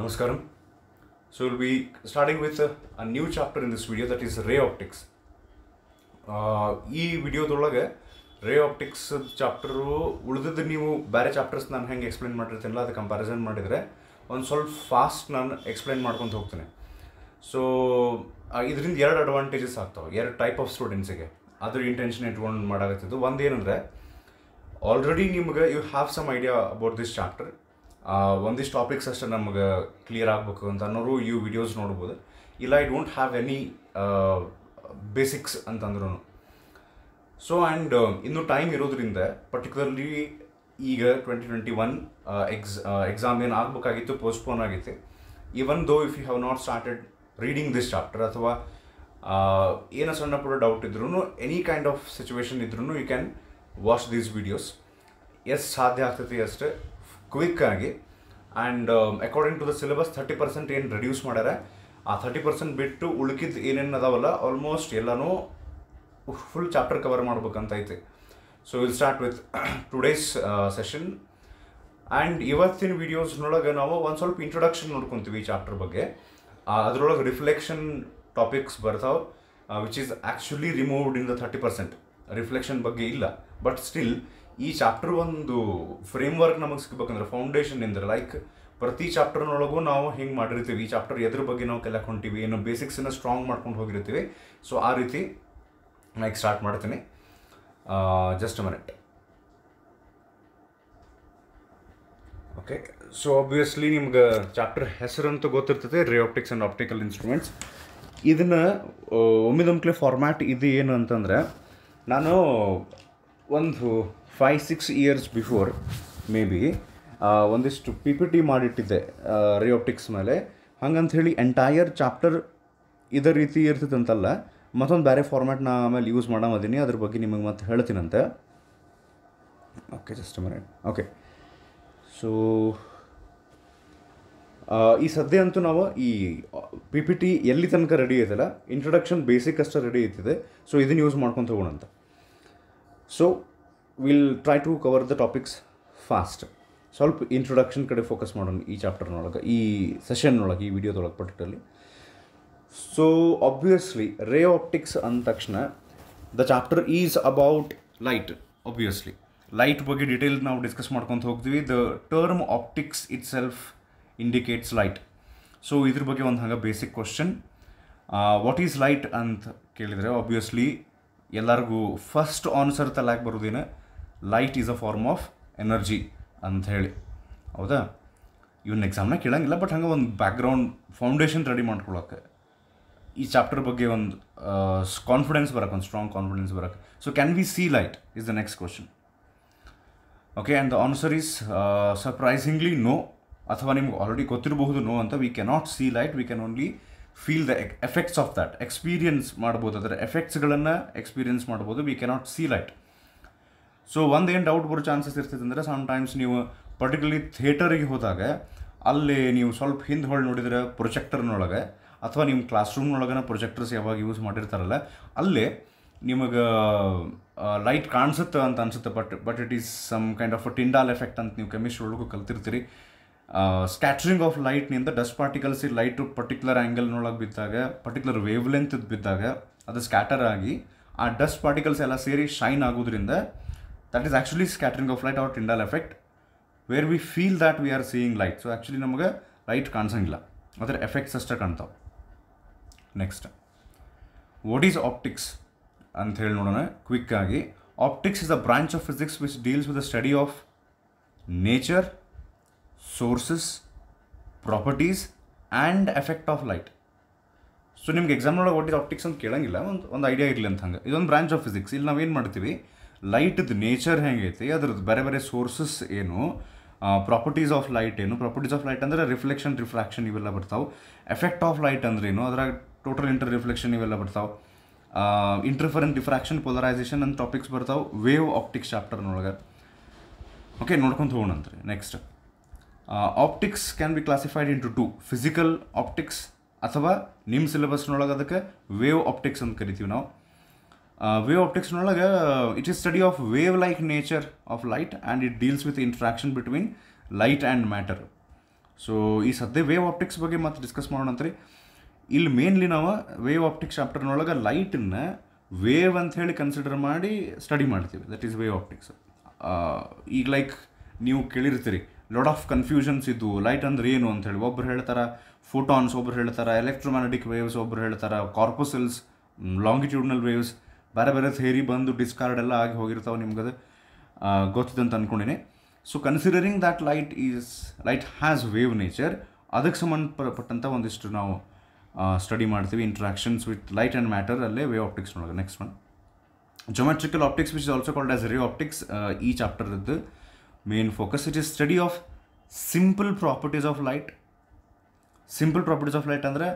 ನಮಸ್ಕಾರ So we'll be starting with a, a, new chapter in this video that is ray optics. Uh, ಈ ವಿಡಿಯೋದೊಳಗೆ ರೇ optics chapter ಉಳಿದದ್ದು ನೀವು ಬೇರೆ chapters ನಾನು ಹೆಂಗೆ ಎಕ್ಸ್ಪ್ಲೇನ್ ಮಾಡಿರ್ತೀನಲ್ಲ ಅದು ಕಂಪ್ಯಾರಿಸನ್ ಮಾಡಿದರೆ ಒಂದು ಸ್ವಲ್ಪ ಫಾಸ್ಟ್ ನಾನು ಎಕ್ಸ್ಪ್ಲೇನ್ ಮಾಡ್ಕೊತ ಹೋಗ್ತೇನೆ ಸೊ ಇದರಿಂದ ಎರಡು ಅಡ್ವಾಂಟೇಜಸ್ ಆಗ್ತವೆ ಎರಡು ಟೈಪ್ ಆಫ್ ಸ್ಟೂಡೆಂಟ್ಸಿಗೆ ಅದ್ರ ಇಂಟೆನ್ಷನ್ ಇಟ್ಕೊಂಡು ಒಂದು ಏನಂದರೆ ಆಲ್ರೆಡಿ ನಿಮ್ಗೆ you have some idea about this chapter ಒಂದಿಷ್ಟು ಟಾಪಿಕ್ಸ್ ಅಷ್ಟೇ ನಮಗೆ ಕ್ಲಿಯರ್ ಆಗಬೇಕು ಅಂತ ಅನ್ನೋರು ಈ ವಿಡಿಯೋಸ್ ನೋಡ್ಬೋದು ಇಲ್ಲ I don't have any basics ಅಂತಂದ್ರೂ ಸೊ ಆ್ಯಂಡ್ ಇನ್ನು ಟೈಮ್ ಇರೋದ್ರಿಂದ ಪರ್ಟಿಕ್ಯುಲರ್ಲಿ ಈಗ twenty twenty one ex exam ಏನು ಆಗಬೇಕಾಗಿತ್ತು ಪೋಸ್ಟ್ಪೋನ್ ಆಗಿತ್ತು even though if you have not started reading this chapter ಅಥವಾ ಏನೋ ಸಣ್ಣ ಪುಟ್ಟ ಡೌಟ್ ಇದ್ರೂ ಎನಿ ಕೈಂಡ್ ಆಫ್ ಸಿಚುವೇಶನ್ ಇದ್ರೂ you can watch these videos yes ಸಾಧ್ಯ ಆಗ್ತೈತಿ ಅಷ್ಟೇ ಕ್ವಿಕ್ಕಾಗಿ and according to the syllabus thirty percent ಏನು ರೆಡ್ಯೂಸ್ ಮಾಡ್ಯಾರ ಆ ಥರ್ಟಿ ಪರ್ಸೆಂಟ್ ಬಿಟ್ಟು ಉಳ್ಕಿದ್ದು ಏನೇನು ಅದಾವಲ್ಲ ಆಲ್ಮೋಸ್ಟ್ ಎಲ್ಲನೂ ಫುಲ್ ಚಾಪ್ಟರ್ ಕವರ್ ಮಾಡ್ಬೇಕಂತ so will start with today's session and ಇವತ್ತಿನ ವೀಡಿಯೋಸ್ನೊಳಗೆ ನಾವು ಒಂದು ಸ್ವಲ್ಪ ಇಂಟ್ರೊಡಕ್ಷನ್ ನೋಡ್ಕೊತೀವಿ ಈ ಚಾಪ್ಟರ್ ಬಗ್ಗೆ ಅದರೊಳಗೆ ರಿಫ್ಲೆಕ್ಷನ್ ಟಾಪಿಕ್ಸ್ ಬರ್ತಾವೆ which is actually removed in the thirty percent reflection ಬಗ್ಗೆ ಇಲ್ಲ ಬಟ್ ಸ್ಟಿಲ್ ಈ ಚಾಪ್ಟರ್ ಒಂದು ಫ್ರೇಮ್ ವರ್ಕ್ ನಮಗೆ ಸಿಗ್ಬೇಕಂದ್ರೆ ಫೌಂಡೇಶನ್ ಇಂದ್ರೆ ಲೈಕ್ ಪ್ರತಿ ಚಾಪ್ಟರ್ನೊಳಗೂ ನಾವು ಹಿಂಗೆ ಮಾಡಿರ್ತೀವಿ ಈ ಚಾಪ್ಟರ್ ಎದ್ರ ಬಗ್ಗೆ ನಾವು ಕಲಿಯಕ್ಕೆ ಹೊಂಟೀವಿ ಏನೋ ಬೇಸಿಕ್ಸನ್ನ ಸ್ಟ್ರಾಂಗ್ ಮಾಡ್ಕೊಂಡು ಹೋಗಿರ್ತೀವಿ ಸೊ ಆ ರೀತಿ ಲೈಕ್ ಸ್ಟಾರ್ಟ್ ಮಾಡ್ತೀನಿ just minute okay so obviously ನಿಮ್ಗೆ ಚಾಪ್ಟರ್ ಅಂತ ಗೊತ್ತಿರ್ತದೆ ಆಪ್ಟಿಕ್ಸ್ ಆ್ಯಂಡ್ ಆಪ್ಟಿಕಲ್ ಇನ್ಸ್ಟ್ರೂಮೆಂಟ್ಸ್ ಇದನ್ನು ಒಮ್ಮಿದೊಮ್ಕ್ಲೆ ಫಾರ್ಮ್ಯಾಟ್ ಇದು ಏನು ಅಂತಂದರೆ ನಾನು ಒಂದು five six years before maybe ಒಂದಿಷ್ಟು ಪಿ ಪಿ ಟಿ ಮಾಡಿಟ್ಟಿದ್ದೆ ರಿಯೋಪ್ಟಿಕ್ಸ್ ಮೇಲೆ ಹಂಗಂತ ಹೇಳಿ ಎಂಟೈರ್ ಚಾಪ್ಟರ್ ಇದೇ ರೀತಿ ಅಂತಲ್ಲ ಮತ್ತೊಂದು ಬೇರೆ ಫಾರ್ಮ್ಯಾಟ್ ನಾ ಆಮೇಲೆ ಯೂಸ್ ಮಾಡಮದೀನಿ ಅದ್ರ ಬಗ್ಗೆ ನಿಮಗೆ ಮತ್ತೆ ಹೇಳ್ತೀನಂತೆ ಓಕೆ ಜಸ್ಟ್ ಮರೇ ಓಕೆ ಸೊ ಈ ಸದ್ಯ ಅಂತೂ ನಾವು ಈ ಪಿ ಪಿ ಟಿ ಎಲ್ಲಿ ತನಕ ರೆಡಿ ಆಯ್ತಲ್ಲ ಇಂಟ್ರೊಡಕ್ಷನ್ ಬೇಸಿಕ್ ಅಷ್ಟೇ ರೆಡಿ ಐತಿದೆ ಸೊ ಇದನ್ನು ಯೂಸ್ ಮಾಡ್ಕೊತ ಹೋಗೋಣಂತ so will try to cover the topics fast ಸ್ವಲ್ಪ ಇಂಟ್ರೊಡಕ್ಷನ್ ಕಡೆ ಫೋಕಸ್ ಮಾಡೋಣ ಈ ಚಾಪ್ಟರ್ನೊಳಗೆ ಈ ಸೆಷನ್ನೊಳಗೆ ಈ ವಿಡಿಯೋದೊಳಗೆ ಪಟ್ಟಿಟ್ಟಲ್ಲಿ ಸೊ ಆಬ್ವಿಯಸ್ಲಿ ರೇ ಆಪ್ಟಿಕ್ಸ್ ಅಂದ ತಕ್ಷಣ the chapter is about light obviously light ಬಗ್ಗೆ ಡೀಟೇಲ್ ನಾವು ಡಿಸ್ಕಸ್ ಮಾಡ್ಕೊತ ಹೋಗ್ತೀವಿ the term optics itself indicates light so ಇದ್ರ ಬಗ್ಗೆ ಒಂದು ಹಂಗೆ basic question what is light ಅಂತ ಕೇಳಿದರೆ ಆಬ್ವಿಯಸ್ಲಿ ಎಲ್ಲರಿಗೂ ಫಸ್ಟ್ ಆನ್ಸರ್ ತಲಾಗಿ ಬರೋದೇನು light is a form of energy ಅಂತ ಹೇಳಿ ಹೌದಾ ಇವನ್ನ ಎಕ್ಸಾಮ್ನ ಕೇಳೋಂಗಿಲ್ಲ ಬಟ್ ಹಂಗೆ ಒಂದು ಬ್ಯಾಕ್ಗ್ರೌಂಡ್ ಫೌಂಡೇಶನ್ ರೆಡಿ ಮಾಡ್ಕೊಳ್ಳೋಕೆ ಈ ಚಾಪ್ಟರ್ ಬಗ್ಗೆ ಒಂದು ಕಾನ್ಫಿಡೆನ್ಸ್ ಬರಕ್ಕೆ ಒಂದು ಸ್ಟ್ರಾಂಗ್ ಕಾನ್ಫಿಡೆನ್ಸ್ ಬರಕ್ಕೆ so can we see light is the next question okay and the answer is surprisingly no ಅಥವಾ ನಿಮ್ಗೆ ಆಲ್ರೆಡಿ ಗೊತ್ತಿರಬಹುದು ನೋ ಅಂತ we cannot see light we can only feel the effects of that experience ಮಾಡ್ಬೋದು ಅದರ ಎಫೆಕ್ಟ್ಸ್ಗಳನ್ನು experience ಮಾಡ್ಬೋದು we cannot see light so ಏನು doubt ಬರೋ ಚಾನ್ಸಸ್ ಇರ್ತೈತೆ ಅಂದರೆ ಟೈಮ್ಸ್ ನೀವು ಪರ್ಟಿಕ್ಯುಲರ್ಲಿ ಥಿಯೇಟರಿಗೆ ಹೋದಾಗ ಅಲ್ಲಿ ನೀವು ಸ್ವಲ್ಪ ಹಿಂದೆ ಹೊಳ್ಳಿ ನೋಡಿದ್ರೆ ಪ್ರೊಜೆಕ್ಟರ್ನೊಳಗೆ ಅಥವಾ ನಿಮ್ಮ ಕ್ಲಾಸ್ ಪ್ರೊಜೆಕ್ಟರ್ಸ್ ಯಾವಾಗ ಯೂಸ್ ಮಾಡಿರ್ತಾರಲ್ಲ ಅಲ್ಲಿ ನಿಮಗೆ ಲೈಟ್ ಕಾಣಿಸುತ್ತೆ ಅಂತ ಅನಿಸುತ್ತೆ but but it is some kind of Tyndall effect ಅಂತ ನೀವು ಕೆಮಿಸ್ಟ್ರಿ ಒಳಗೂ ಕಲ್ತಿರ್ತೀರಿ ಸ್ಕ್ಯಾಟ್ರಿಂಗ್ ಆಫ್ ಲೈಟ್ನಿಂದ ಡಸ್ಟ್ ಪಾರ್ಟಿಕಲ್ಸ್ ಈ ಲೈಟು ಪರ್ಟಿಕ್ಯುಲರ್ ಆ್ಯಂಗಲ್ನೊಳಗೆ ಬಿದ್ದಾಗ ಪರ್ಟಿಕ್ಯುಲರ್ ವೇವ್ ಲೆಂತ್ ಬಿದ್ದಾಗ ಅದು ಸ್ಕ್ಯಾಟರ್ ಆಗಿ ಆ ಡಸ್ಟ್ ಪಾರ್ಟಿಕಲ್ಸ್ ಎಲ್ಲ ಸೇರಿ ಶೈನ್ ಆಗೋದ್ರಿಂದ that is actually scattering of light or Tyndall effect where we feel that we are seeing light so actually ನಮಗೆ ಲೈಟ್ ಕಾಣಿಸಂಗಿಲ್ಲ ಅದರ ಎಫೆಕ್ಟ್ಸ್ ಅಷ್ಟೇ ಕಾಣ್ತಾವೆ ನೆಕ್ಸ್ಟ್ ವಾಟ್ ಈಸ್ ಆಪ್ಟಿಕ್ಸ್ ಅಂತ ಹೇಳಿ ನೋಡೋಣ ಕ್ವಿಕ್ ಆಗಿ optics is a branch of physics which deals with the study of nature sources properties and effect of light so ನಿಮ್ಗೆ ಎಕ್ಸಾಮ್ ಒಳಗೆ ವಾಟ್ ಈಸ್ ಆಪ್ಟಿಕ್ಸ್ ಅಂತ ಕೇಳಂಗಿಲ್ಲ ಒಂದು ಒಂದು ಐಡಿಯಾ ಇರಲಿ ಅಂತ ಹಂಗೆ ಇದೊಂದು ಬ್ರಾಂಚ್ ಆಫ್ ಫಿಸಿಕ್ಸ್ ಇಲ್ಲಿ ನಾವು ಏನು ಮಾಡ್ತೀವಿ ಲೈಟ್ದು ನೇಚರ್ ಹೆಂಗೈತಿ ಅದ್ರದ್ದು ಬೇರೆ ಬೇರೆ ಸೋರ್ಸಸ್ ಏನು ಪ್ರಾಪರ್ಟೀಸ್ ಆಫ್ ಲೈಟ್ ಏನು ಪ್ರಾಪರ್ಟೀಸ್ ಆಫ್ ಲೈಟ್ ಅಂದರೆ ರಿಫ್ಲೆಕ್ಷನ್ ರಿಫ್ರಾಕ್ಷನ್ ಇವೆಲ್ಲ ಬರ್ತಾವೆ ಎಫೆಕ್ಟ್ ಆಫ್ ಲೈಟ್ ಅಂದ್ರೆ ಏನು ಅದ್ರಾಗ ಟೋಟಲ್ ಇಂಟರ್ ರಿಫ್ಲೆಕ್ಷನ್ ಇವೆಲ್ಲ ಬರ್ತಾವೆ ಇಂಟರ್ಫರೆನ್ ಡಿಫ್ರಾಕ್ಷನ್ ಪೋಲರೈಸೇಷನ್ ಅಂತ ಟಾಪಿಕ್ಸ್ ಬರ್ತಾವೆ ವೇವ್ ಆಪ್ಟಿಕ್ಸ್ ಚಾಪ್ಟರ್ನೊಳಗೆ ಓಕೆ ನೋಡ್ಕೊಂಡು ಹೋಗೋಣಂತ್ರಿ next optics can be classified into two physical optics ಅಥವಾ ನಿಮ್ಮ ಸಿಲೆಬಸ್ನೊಳಗೆ ಅದಕ್ಕೆ ವೇವ್ ಆಪ್ಟಿಕ್ಸ್ ಅಂತ ಕರಿತೀವಿ ನಾವು ವೇವ್ ಆಪ್ಟಿಕ್ಸ್ನೊಳಗೆ it is study of wave like nature of light and it deals with interaction between light and matter so ಈ ಸದ್ಯ ವೇವ್ ಆಪ್ಟಿಕ್ಸ್ ಬಗ್ಗೆ ಮತ್ತೆ ಡಿಸ್ಕಸ್ ರೀ ಇಲ್ಲಿ ಮೇನ್ಲಿ ನಾವು ವೇವ್ ಆಪ್ಟಿಕ್ಸ್ ಚಾಪ್ಟರ್ನೊಳಗೆ ಲೈಟನ್ನು ವೇವ್ ಹೇಳಿ ಕನ್ಸಿಡರ್ ಮಾಡಿ ಸ್ಟಡಿ ಮಾಡ್ತೀವಿ ದಟ್ ಈಸ್ ವೇವ್ ಆಪ್ಟಿಕ್ಸ್ ಈಗ ಲೈಕ್ ನೀವು ಕೇಳಿರ್ತೀರಿ ಲಾಟ್ ಆಫ್ ಕನ್ಫ್ಯೂಷನ್ಸ್ ಇದ್ದು ಲೈಟ್ ಅಂದ್ರೆ ಏನು ಅಂಥೇಳಿ ಒಬ್ರು ಹೇಳ್ತಾರೆ ಫೋಟಾನ್ಸ್ ಒಬ್ರು ಹೇಳ್ತಾರೆ ಎಲೆಕ್ಟ್ರೋಮ್ಯಾಗ್ನೆಟಿಕ್ ವೇವ್ಸ್ ಒಬ್ರು ಹೇಳ್ತಾರೆ ಕಾರ್ಪೋಸೆಲ್ಸ್ ಲಾಂಗಿಟ್ಯೂಡ್ನಲ್ ವೇವ್ಸ್ ಬೇರೆ ಬೇರೆ ಸೇರಿ ಬಂದು ಡಿಸ್ಕಾರ್ಡ್ ಎಲ್ಲ ಆಗಿ ಹೋಗಿರ್ತಾವೆ ನಿಮ್ಗದು ಅಂತ ಅಂದ್ಕೊಂಡಿನಿ so considering that light is light has wave nature ಅದಕ್ಕೆ ಸಂಬಂಧಪಟ್ಟಂಥ ಒಂದಿಷ್ಟು ನಾವು ಸ್ಟಡಿ ಮಾಡ್ತೀವಿ interactions with light and matter ಅಲ್ಲೇ ವೇವ್ ಆಪ್ಟಿಕ್ಸ್ ನೋಡೋದು next one geometrical optics which is also called as ray optics ಈ ಚಾಪ್ಟರ್ದು main focus it is study of simple properties of light simple properties of light ಅಂದರೆ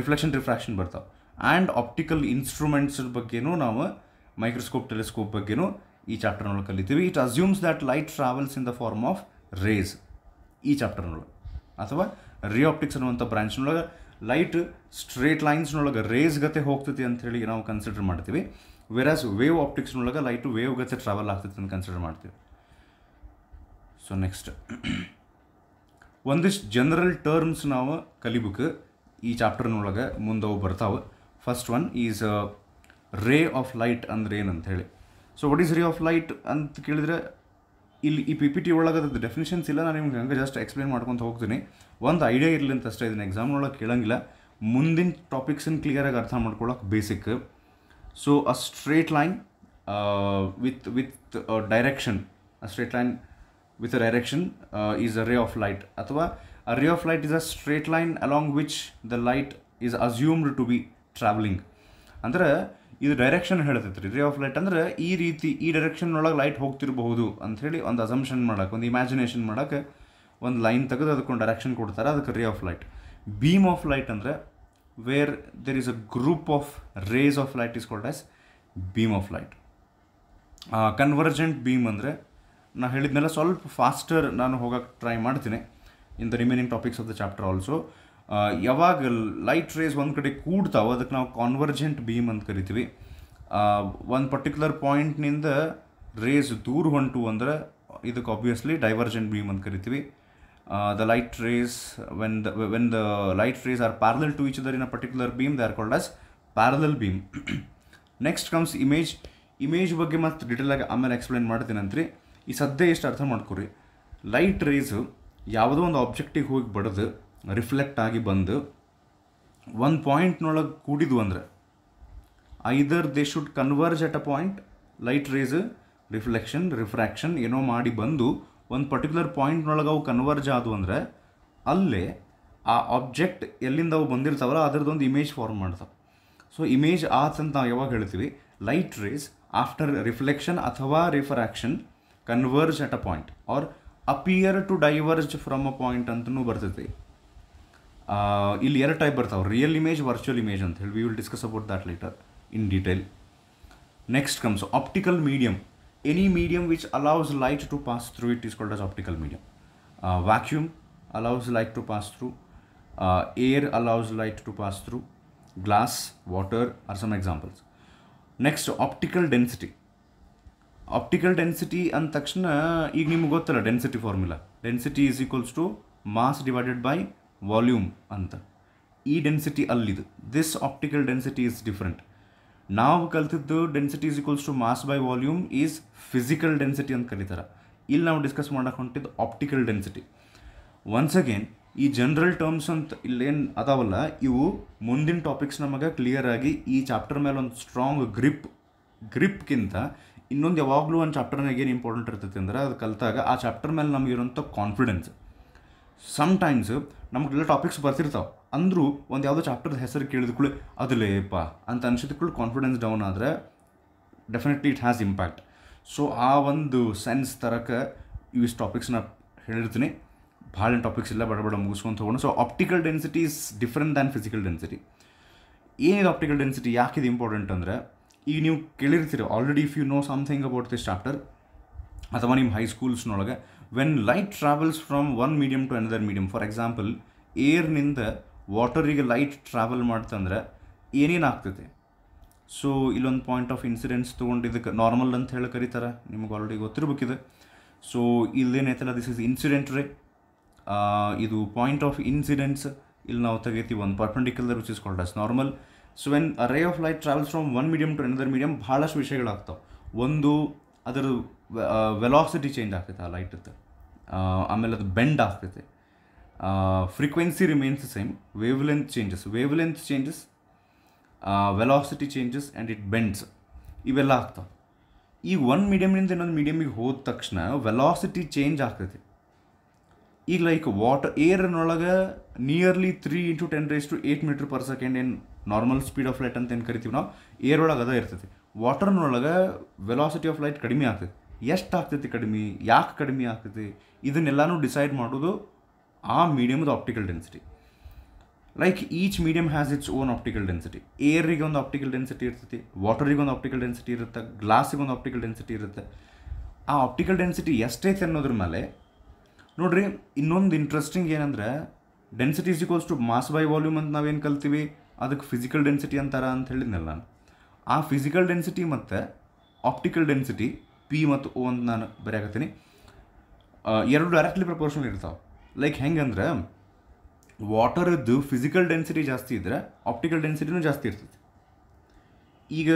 reflection refraction ಬರ್ತಾವೆ and optical instruments ಬಗ್ಗೆನೂ ನಾವು microscope telescope ಬಗ್ಗೆನೂ ಈ ಚಾಪ್ಟರ್ನೊಳಗೆ ಕಲಿತೀವಿ it assumes that light travels in the form of rays ಈ ಚಾಪ್ಟರ್ನೊಳಗೆ ಅಥವಾ ರಿಯೋ ಆಪ್ಟಿಕ್ಸ್ ಅನ್ನುವಂಥ ಬ್ರಾಂಚ್ನೊಳಗೆ ಲೈಟ್ ಸ್ಟ್ರೇಟ್ ಲೈನ್ಸ್ನೊಳಗೆ ರೇಸ್ ಗತೆ ಹೋಗ್ತೈತಿ ಅಂತ ಹೇಳಿ ನಾವು ಕನ್ಸಿಡರ್ ಮಾಡ್ತೀವಿ ವೆರಾಸ್ ವೇವ್ ಆಪ್ಟಿಕ್ಸ್ನೊಳಗೆ ಲೈಟು ವೇವ್ ಗತೆ ಟ್ರಾವೆಲ್ ಆಗ್ತೈತಿ ಅಂತ ಕನ್ಸಿಡರ್ ಮಾಡ್ತೀವಿ ಸೊ ನೆಕ್ಸ್ಟ್ ಒಂದಿಷ್ಟು ಜನರಲ್ ಟರ್ಮ್ಸ್ ನಾವು ಕಲಿಬೇಕು ಈ ಚಾಪ್ಟರ್ನೊಳಗೆ ಮುಂದವು ಬರ್ತಾವೆ first one is ray of light ಅಂದರೆ ಏನಂತ ಹೇಳಿ so what is ray of light ಅಂತ ಕೇಳಿದರೆ ಇಲ್ಲಿ ಈ ಪಿ ಪಿ ಟಿ ಒಳಗೆ ಡೆಫಿನಿಷನ್ಸ್ ಡೆಫಿನೇಷನ್ಸ್ ಇಲ್ಲ ನಾನು ನಿಮ್ಗೆ ಹಂಗೆ ಜಸ್ಟ್ ಎಕ್ಸ್ಪ್ಲೇನ್ ಮಾಡ್ಕೊತ ಹೋಗ್ತೀನಿ ಒಂದು ಐಡಿಯಾ ಇರಲಿ ಅಂತ ಅಷ್ಟೇ ಇದನ್ನ ಎಕ್ಸಾಮ್ ಒಳಗೆ ಕೇಳಂಗಿಲ್ಲ ಮುಂದಿನ ಟಾಪಿಕ್ಸನ್ನು ಕ್ಲಿಯರಾಗಿ ಅರ್ಥ ಮಾಡ್ಕೊಳ್ಳೋಕೆ basic so a straight line with with direction a straight line with a direction is a ray of light ಅಥವಾ a ray of light is a straight line along which the light is assumed to be travelling ಅಂದ್ರೆ ಇದು direction ಹೇಳ್ತೈತೆ ರೀ ರೇ of light ಅಂದ್ರೆ ಈ ರೀತಿ ಈ direction ಒಳಗೆ ಲೈಟ್ ಹೋಗ್ತಿರಬಹುದು ಅಂಥೇಳಿ ಒಂದು ಅಸಂಪ್ಷನ್ ಮಾಡೋಕೆ ಒಂದು ಇಮ್ಯಾಜಿನೇಷನ್ ಮಾಡೋಕೆ ಒಂದು ಲೈನ್ ತೆಗೆದು ಅದಕ್ಕೊಂದು ಡೈರೆಕ್ಷನ್ ಕೊಡ್ತಾರೆ ಅದಕ್ಕೆ ray of light beam of light ಅಂದರೆ where there is a group of rays of light is called as beam of light convergent beam ಅಂದರೆ ನಾನು ಹೇಳಿದ್ನೆಲ್ಲ ಸ್ವಲ್ಪ ಫಾಸ್ಟರ್ ನಾನು ಹೋಗೋಕ್ಕೆ ಟ್ರೈ ಮಾಡ್ತೀನಿ in the remaining topics of the chapter also ಯಾವಾಗ light rays ಒಂದು ಕಡೆ ಕೂಡ್ತಾವೆ ಅದಕ್ಕೆ ನಾವು ಕಾನ್ವರ್ಜೆಂಟ್ ಬೀಮ್ ಅಂತ ಕರಿತೀವಿ ಒಂದು ಪರ್ಟಿಕ್ಯುಲರ್ ಪಾಯಿಂಟ್ನಿಂದ ರೇಸ್ ದೂರ ಹೊಂಟು ಅಂದ್ರೆ ಇದಕ್ಕೆ ಆಬ್ವಿಯಸ್ಲಿ ಡೈವರ್ಜೆಂಟ್ ಬೀಮ್ ಅಂತ ಕರಿತೀವಿ the light rays when the when the light rays are parallel to each other in a particular beam they are called as parallel beam next comes image image ಬಗ್ಗೆ ಮತ್ತು detail ಆಗಿ ಆಮೇಲೆ explain ಮಾಡ್ತೀನಂತ್ರಿ ಈ ಸದ್ಯ ಎಷ್ಟು ಅರ್ಥ ಮಾಡ್ಕೊರಿ ಲೈಟ್ ರೇಸು ಯಾವುದೋ ಒಂದು ಆಬ್ಜೆಕ್ಟಿಗೆ ಹೋಗಿ ಬಡದು ರಿಫ್ಲೆಕ್ಟ್ ಆಗಿ ಬಂದು ಒಂದು ಪಾಯಿಂಟ್ನೊಳಗೆ ಕೂಡಿದ್ವು ಅಂದರೆ either they should converge at a point light rays reflection refraction ಏನೋ ಮಾಡಿ ಬಂದು ಒಂದು ಪರ್ಟಿಕ್ಯುಲರ್ ಪಾಯಿಂಟ್ನೊಳಗೆ ಅವು ಕನ್ವರ್ಜ್ ಆದವು ಅಂದರೆ ಅಲ್ಲೇ ಆ ಆಬ್ಜೆಕ್ಟ್ ಎಲ್ಲಿಂದ ಅವು ಬಂದಿರ್ತಾವಲ್ಲ ಅದರದ್ದೊಂದು ಇಮೇಜ್ ಫಾರ್ಮ್ ಮಾಡ್ತಾವೆ ಸೊ ಇಮೇಜ್ ಅಂತ ನಾವು ಯಾವಾಗ ಹೇಳ್ತೀವಿ ಲೈಟ್ ರೇಸ್ ಆಫ್ಟರ್ ರಿಫ್ಲೆಕ್ಷನ್ ಅಥವಾ refraction converge at a point or appear to diverge from a point ಅಂತಲೂ ಬರ್ತೈತಿ ಇಲ್ಲಿ ಎರಡು ಟೈಪ್ ಬರ್ತಾವೆ ರಿಯಲ್ ಇಮೇಜ್ ವರ್ಚುವಲ್ ಇಮೇಜ್ ಅಂತ ಹೇಳಿ we will discuss about that later in detail next comes optical medium any medium which allows light to pass through it is called as optical medium vacuum allows light to pass through air allows light to pass through glass water are some examples next optical density optical density ಅಂದ ತಕ್ಷಣ ಈಗ ನಿಮ್ಗೆ ಗೊತ್ತಲ್ಲ density formula density is equals to mass divided by volume ಅಂತ ಈ density ಅಲ್ಲಿದು this optical density is different ನಾವು ಕಲ್ತಿದ್ದು density is equals to mass by volume is physical density ಅಂತ ಕರೀತಾರೆ ಇಲ್ಲಿ ನಾವು ಡಿಸ್ಕಸ್ ಮಾಡೋಕೆ ಹೊಂಟಿದ್ದು ಆಪ್ಟಿಕಲ್ ಡೆನ್ಸಿಟಿ ಒನ್ಸ್ ಅಗೇನ್ ಈ ಜನರಲ್ ಟರ್ಮ್ಸ್ ಅಂತ ಇಲ್ಲೇನು ಅದಾವಲ್ಲ ಇವು ಮುಂದಿನ ಟಾಪಿಕ್ಸ್ ನಮಗೆ ಕ್ಲಿಯರ್ ಆಗಿ ಈ ಚಾಪ್ಟರ್ ಮೇಲೆ ಒಂದು ಸ್ಟ್ರಾಂಗ್ ಗ್ರಿಪ್ ಗ್ರಿಪ್ಗಿಂತ ಇನ್ನೊಂದು ಯಾವಾಗಲೂ ಒಂದು ಚಾಪ್ಟರ್ನಾಗ ಏನು ಇಂಪಾರ್ಟೆಂಟ್ ಇರ್ತೈತೆ ಅಂದ್ರೆ ಅದು ಕಲಿತಾಗ ಆ ಚಾಪ್ಟರ್ ಮೇಲೆ ನಮಗಿರೋಂಥ ಕಾನ್ಫಿಡೆನ್ಸ್ ಸಮ್ಟೈಮ್ಸ್ ನಮಗೆಲ್ಲ ಟಾಪಿಕ್ಸ್ ಬರ್ತಿರ್ತಾವೆ ಅಂದರೂ ಒಂದು ಯಾವುದೋ ಚಾಪ್ಟರ್ ಹೆಸರು ಕೇಳಿದ ಕೂಡ ಅದು ಅಂತ ಅನ್ಸಿದ ಕೂಡ ಕಾನ್ಫಿಡೆನ್ಸ್ ಡೌನ್ ಆದರೆ definitely it has impact so ಆ ಒಂದು ಸೆನ್ಸ್ ತರಕ್ಕೆ ಇವಿಷ್ಟು ಟಾಪಿಕ್ಸ್ನ ಹೇಳಿರ್ತೀನಿ ಭಾಳ ಟಾಪಿಕ್ಸ್ ಇಲ್ಲ ಬಡ ಬಡ ಮುಗಿಸ್ಕೊಂಡು ಹೋಗೋಣ so optical density is different than physical density ಏನಿದೆ ಆಪ್ಟಿಕಲ್ ಡೆನ್ಸಿಟಿ ಯಾಕೆ ಇದು ಇಂಪಾರ್ಟೆಂಟ್ ಅಂದರೆ ಈಗ ನೀವು ಕೇಳಿರ್ತೀರಿ already if you know something about this chapter ಅಥವಾ ನಿಮ್ಮ ಹೈಸ್ಕೂಲ್ಸ್ನೊಳಗೆ when light travels from one medium to another medium for example ಏರ್ನಿಂದ ವಾಟರಿಗೆ ಲೈಟ್ ಟ್ರಾವೆಲ್ ಮಾಡ್ತಂದ್ರೆ ಏನೇನು ಆಗ್ತೈತೆ ಸೊ ಇಲ್ಲೊಂದು ಪಾಯಿಂಟ್ ಆಫ್ ಇನ್ಸಿಡೆನ್ಸ್ ತೊಗೊಂಡು ಇದಕ್ಕೆ ನಾರ್ಮಲ್ ಅಂತ ಹೇಳಿ ಕರೀತಾರೆ ನಿಮ್ಗೆ ಆಲ್ರೆಡಿ ಗೊತ್ತಿರ್ಬೇಕಿದೆ ಸೊ ಇಲ್ಲೇನೈತಲ್ಲ ದಿಸ್ ಇಸ್ ಇನ್ಸಿಡೆಂಟ್ ರೇ ಇದು ಪಾಯಿಂಟ್ ಆಫ್ ಇನ್ಸಿಡೆನ್ಸ್ ಇಲ್ಲಿ ನಾವು ತೆಗಿತೀವಿ ಒಂದು perpendicular which is called as normal so when ray of light travels from one medium to another medium ಭಾಳಷ್ಟು ವಿಷಯಗಳಾಗ್ತಾವೆ ಒಂದು ಅದರ ವೆಲಾಸಿಟಿ ಚೇಂಜ್ ಆಗ್ತೈತೆ ಆ ಲೈಟ್ ಆಮೇಲೆ ಅದು ಬೆಂಡ್ ಆಗ್ತೈತೆ frequency remains same wavelength changes wavelength changes velocity changes and it bends ಇವೆಲ್ಲ ಆಗ್ತಾವೆ ಈ ಒಂದು ಮೀಡಿಯಮ್ನಿಂದ ಇನ್ನೊಂದು ಮೀಡಿಯಮಿಗೆ ಹೋದ ತಕ್ಷಣ ವೆಲಾಸಿಟಿ ಚೇಂಜ್ ಆಗ್ತೈತಿ ಈಗ ಲೈಕ್ ವಾಟರ್ ಏರ್ನೊಳಗೆ nearly three into ten raise to eight metre per second ಏನು ನಾರ್ಮಲ್ ಸ್ಪೀಡ್ ಆಫ್ ಲೈಟ್ ಅಂತ ಏನು ಕರಿತೀವಿ ನಾವು ಏರ್ ಒಳಗೆ ಅದ ಇರ್ತೈತಿ ವಾಟರ್ನೊಳಗೆ ವೆಲಾಸಿಟಿ ಆಫ್ ಲೈಟ್ ಕಡಿಮೆ ಆಗ್ತೈತಿ ಎಷ್ಟು ಆಗ್ತೈತಿ ಕಡಿಮೆ ಯಾಕೆ ಕಡಿಮೆ ಆಗ್ತೈತಿ ಇದನ್ನೆಲ್ಲನೂ ಡಿಸೈಡ್ ಮಾಡೋದು ಆ ಮೀಡಿಯಮ್ದು optical density like each medium has its own optical density ಏರಿಗೆ ಒಂದು ಆಪ್ಟಿಕಲ್ ಡೆನ್ಸಿಟಿ ಇರ್ತೈತಿ ವಾಟರಿಗೆ ಒಂದು ಆಪ್ಟಿಕಲ್ ಡೆನ್ಸಿಟಿ ಇರುತ್ತೆ ಗ್ಲಾಸಿಗೆ ಒಂದು ಆಪ್ಟಿಕಲ್ ಡೆನ್ಸಿಟಿ ಇರುತ್ತೆ ಆ ಆಪ್ಟಿಕಲ್ ಡೆನ್ಸಿಟಿ ಎಷ್ಟೈತೆ ಅನ್ನೋದ್ರ ಮೇಲೆ ನೋಡ್ರಿ ಇನ್ನೊಂದು ಇಂಟ್ರೆಸ್ಟಿಂಗ್ ಏನಂದ್ರೆ density equals to mass by volume ಅಂತ ನಾವೇನು ಕಲ್ತೀವಿ ಅದಕ್ಕೆ ಫಿಸಿಕಲ್ ಡೆನ್ಸಿಟಿ ಅಂತಾರ ಅಂತ ಹೇಳಿದ್ನಲ್ಲ ನಾನು ಆ ಫಿಸಿಕಲ್ ಡೆನ್ಸಿಟಿ ಮತ್ತು ಆಪ್ಟಿಕಲ್ ಡೆನ್ಸಿಟಿ ಪಿ ಮತ್ತು ಓ ಅಂತ ನಾನು ಬರೆಯಕತ್ತೀನಿ ಎರಡು ಡೈರೆಕ್ಟ್ಲಿ ಪ್ರಪೋರ್ಷನಲ್ ಇರ್ತಾವೆ ಲೈಕ್ ಹೆಂಗಂದ್ರೆ ವಾಟರದ್ದು ಫಿಸಿಕಲ್ ಡೆನ್ಸಿಟಿ ಜಾಸ್ತಿ ಇದ್ರೆ ಆಪ್ಟಿಕಲ್ ಡೆನ್ಸಿಟಿನೂ ಜಾಸ್ತಿ ಇರ್ತೈತಿ ಈಗ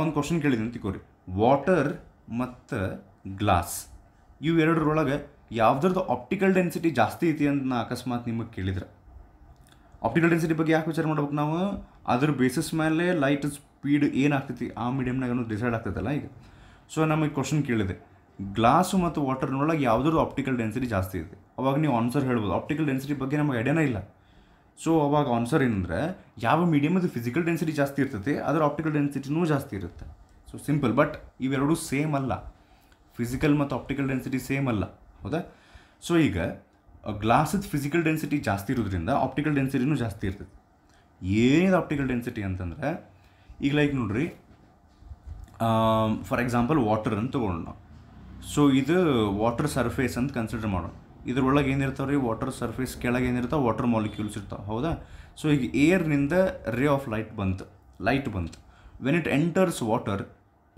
ಒಂದು ಕ್ವಶನ್ ಕೇಳಿದ್ದೀನಿ ತಿಕೋರಿ ವಾಟರ್ ಮತ್ತು ಗ್ಲಾಸ್ ಇವು ಎರಡರೊಳಗೆ ಯಾವ್ದ್ರದ್ದು ಆಪ್ಟಿಕಲ್ ಡೆನ್ಸಿಟಿ ಜಾಸ್ತಿ ಐತಿ ಅಂತ ನಾ ಅಕಸ್ಮಾತ್ ನಿಮಗೆ ಕೇಳಿದ್ರೆ ಆಪ್ಟಿಕಲ್ ಡೆನ್ಸಿಟಿ ಬಗ್ಗೆ ಯಾಕೆ ವಿಚಾರ ಮಾಡ್ಬೇಕು ನಾವು ಅದ್ರ ಬೇಸಿಸ್ ಮೇಲೆ ಲೈಟ್ ಸ್ಪೀಡ್ ಏನಾಗ್ತೈತಿ ಆ ಮೀಡಿಯಮ್ನಾಗ ಡಿಸೈಡ್ ಆಗ್ತೈತಲ್ಲ ಈಗ ಸೊ ನಮಗೆ ಕ್ವಶನ್ ಕೇಳಿದೆ ಗ್ಲಾಸು ಮತ್ತು ವಾಟರ್ನೊಳಗೆ ಯಾವುದಾದ್ರು ಆಪ್ಟಿಕಲ್ ಡೆನ್ಸಿಟಿ ಜಾಸ್ತಿ ಇದೆ ಅವಾಗ ನೀವು ಆನ್ಸರ್ ಹೇಳ್ಬೋದು ಆಪ್ಟಿಕಲ್ ಡೆನ್ಸಿಟಿ ಬಗ್ಗೆ ನಮಗೆ ಐಡಿಯಾನೇ ಇಲ್ಲ ಸೊ ಅವಾಗ ಆನ್ಸರ್ ಏನಂದರೆ ಯಾವ ಮೀಡಿಯಮದು ಫಿಸಿಕಲ್ ಡೆನ್ಸಿಟಿ ಜಾಸ್ತಿ ಇರ್ತದೆ ಅದರ ಆಪ್ಟಿಕಲ್ ಡೆನ್ಸಿಟಿನೂ ಜಾಸ್ತಿ ಇರುತ್ತೆ ಸೊ ಸಿಂಪಲ್ ಬಟ್ ಇವೆರಡೂ ಸೇಮ್ ಅಲ್ಲ ಫಿಸಿಕಲ್ ಮತ್ತು ಆಪ್ಟಿಕಲ್ ಡೆನ್ಸಿಟಿ ಸೇಮ್ ಅಲ್ಲ ಹೌದಾ ಸೊ ಈಗ ಗ್ಲಾಸದ ಫಿಸಿಕಲ್ ಡೆನ್ಸಿಟಿ ಜಾಸ್ತಿ ಇರೋದ್ರಿಂದ ಆಪ್ಟಿಕಲ್ ಡೆನ್ಸಿಟಿನೂ ಜಾಸ್ತಿ ಇರ್ತದೆ ಏನಿದೆ ಆಪ್ಟಿಕಲ್ ಡೆನ್ಸಿಟಿ ಅಂತಂದರೆ ಈಗ ಲೈಕ್ ನೋಡ್ರಿ ಫಾರ್ ಎಕ್ಸಾಂಪಲ್ ವಾಟರ್ ಅಂತ ತೊಗೊಂಡು ನಾವು ಸೊ ಇದು ವಾಟರ್ ಸರ್ಫೇಸ್ ಅಂತ ಕನ್ಸಿಡರ್ ಮಾಡೋಣ ಇದ್ರೊಳಗೆ ಏನಿರ್ತಾವೆ ರೀ ವಾಟರ್ ಸರ್ಫೇಸ್ ಕೆಳಗೆ ಏನಿರ್ತಾವೆ ವಾಟರ್ ಮಾಲಿಕ್ಯೂಲ್ಸ್ ಇರ್ತಾವೆ ಹೌದಾ ಸೊ ಈಗ ಏರ್ನಿಂದ ರೇ ಆಫ್ ಲೈಟ್ ಬಂತು ಲೈಟ್ ಬಂತು ವೆನ್ ಇಟ್ ಎಂಟರ್ಸ್ ವಾಟರ್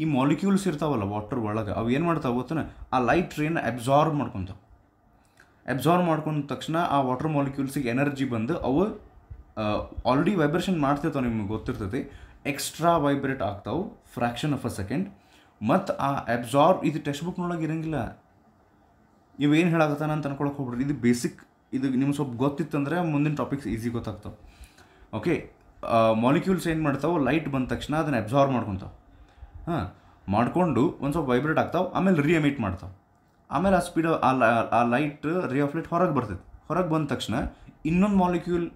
ಈ ಮಾಲಿಕ್ಯೂಲ್ಸ್ ಇರ್ತಾವಲ್ಲ ವಾಟರ್ ಒಳಗೆ ಅವು ಏನು ಮಾಡ್ತಾವೆ ಗೊತ್ತಾನೆ ಆ ಲೈಟ್ ರೇನ ಅಬ್ಸಾರ್ಬ್ ಮಾಡ್ಕೊತಾವೆ ಅಬ್ಸಾರ್ಬ್ ಮಾಡ್ಕೊಂಡ ತಕ್ಷಣ ಆ ವಾಟರ್ ಮಾಲಿಕ್ಯೂಲ್ಸಿಗೆ ಎನರ್ಜಿ ಬಂದು ಅವು ಆಲ್ರೆಡಿ ವೈಬ್ರೇಷನ್ ಮಾಡ್ತಿರ್ತಾವೆ ನಿಮ್ಗೆ ಗೊತ್ತಿರ್ತದೆ ಎಕ್ಸ್ಟ್ರಾ ವೈಬ್ರೇಟ್ ಆಗ್ತಾವೆ ಫ್ರ್ಯಾಕ್ಷನ್ ಆಫ್ ಅ ಸೆಕೆಂಡ್ ಮತ್ತು ಆ ಅಬ್ಸಾರ್ವ್ ಇದು ಟೆಕ್ಸ್ಟ್ ಬುಕ್ನೊಳಗೆ ಇರಂಗಿಲ್ಲ ಇವೇನು ಹೇಳಾಗತ್ತಾನ ಅಂತ ಅನ್ಕೊಳಕ್ಕೆ ಹೋಗ್ಬಿಡ್ರಿ ಇದು ಬೇಸಿಕ್ ಇದು ನಿಮ್ಗೆ ಸ್ವಲ್ಪ ಗೊತ್ತಿತ್ತಂದರೆ ಮುಂದಿನ ಟಾಪಿಕ್ಸ್ ಈಸಿ ಗೊತ್ತಾಗ್ತಾವೆ ಓಕೆ ಮಾಲಿಕ್ಯೂಲ್ಸ್ ಏನು ಮಾಡ್ತಾವೆ ಲೈಟ್ ಬಂದ ತಕ್ಷಣ ಅದನ್ನು ಅಬ್ಸಾರ್ವ್ ಮಾಡ್ಕೊತಾವೆ ಹಾಂ ಮಾಡಿಕೊಂಡು ಒಂದು ಸ್ವಲ್ಪ ವೈಬ್ರೇಟ್ ಆಗ್ತಾವೆ ಆಮೇಲೆ ರಿಯಮಿಟ್ ಮಾಡ್ತಾವೆ ಆಮೇಲೆ ಆ ಸ್ಪೀಡ್ ಆ ಲೈಟ್ ರೇ ಆಫ್ ಲೈಟ್ ಹೊರಗೆ ಬರ್ತೈತೆ ಹೊರಗೆ ಬಂದ ತಕ್ಷಣ ಇನ್ನೊಂದು ಮಾಲಿಕ್ಯೂಲ್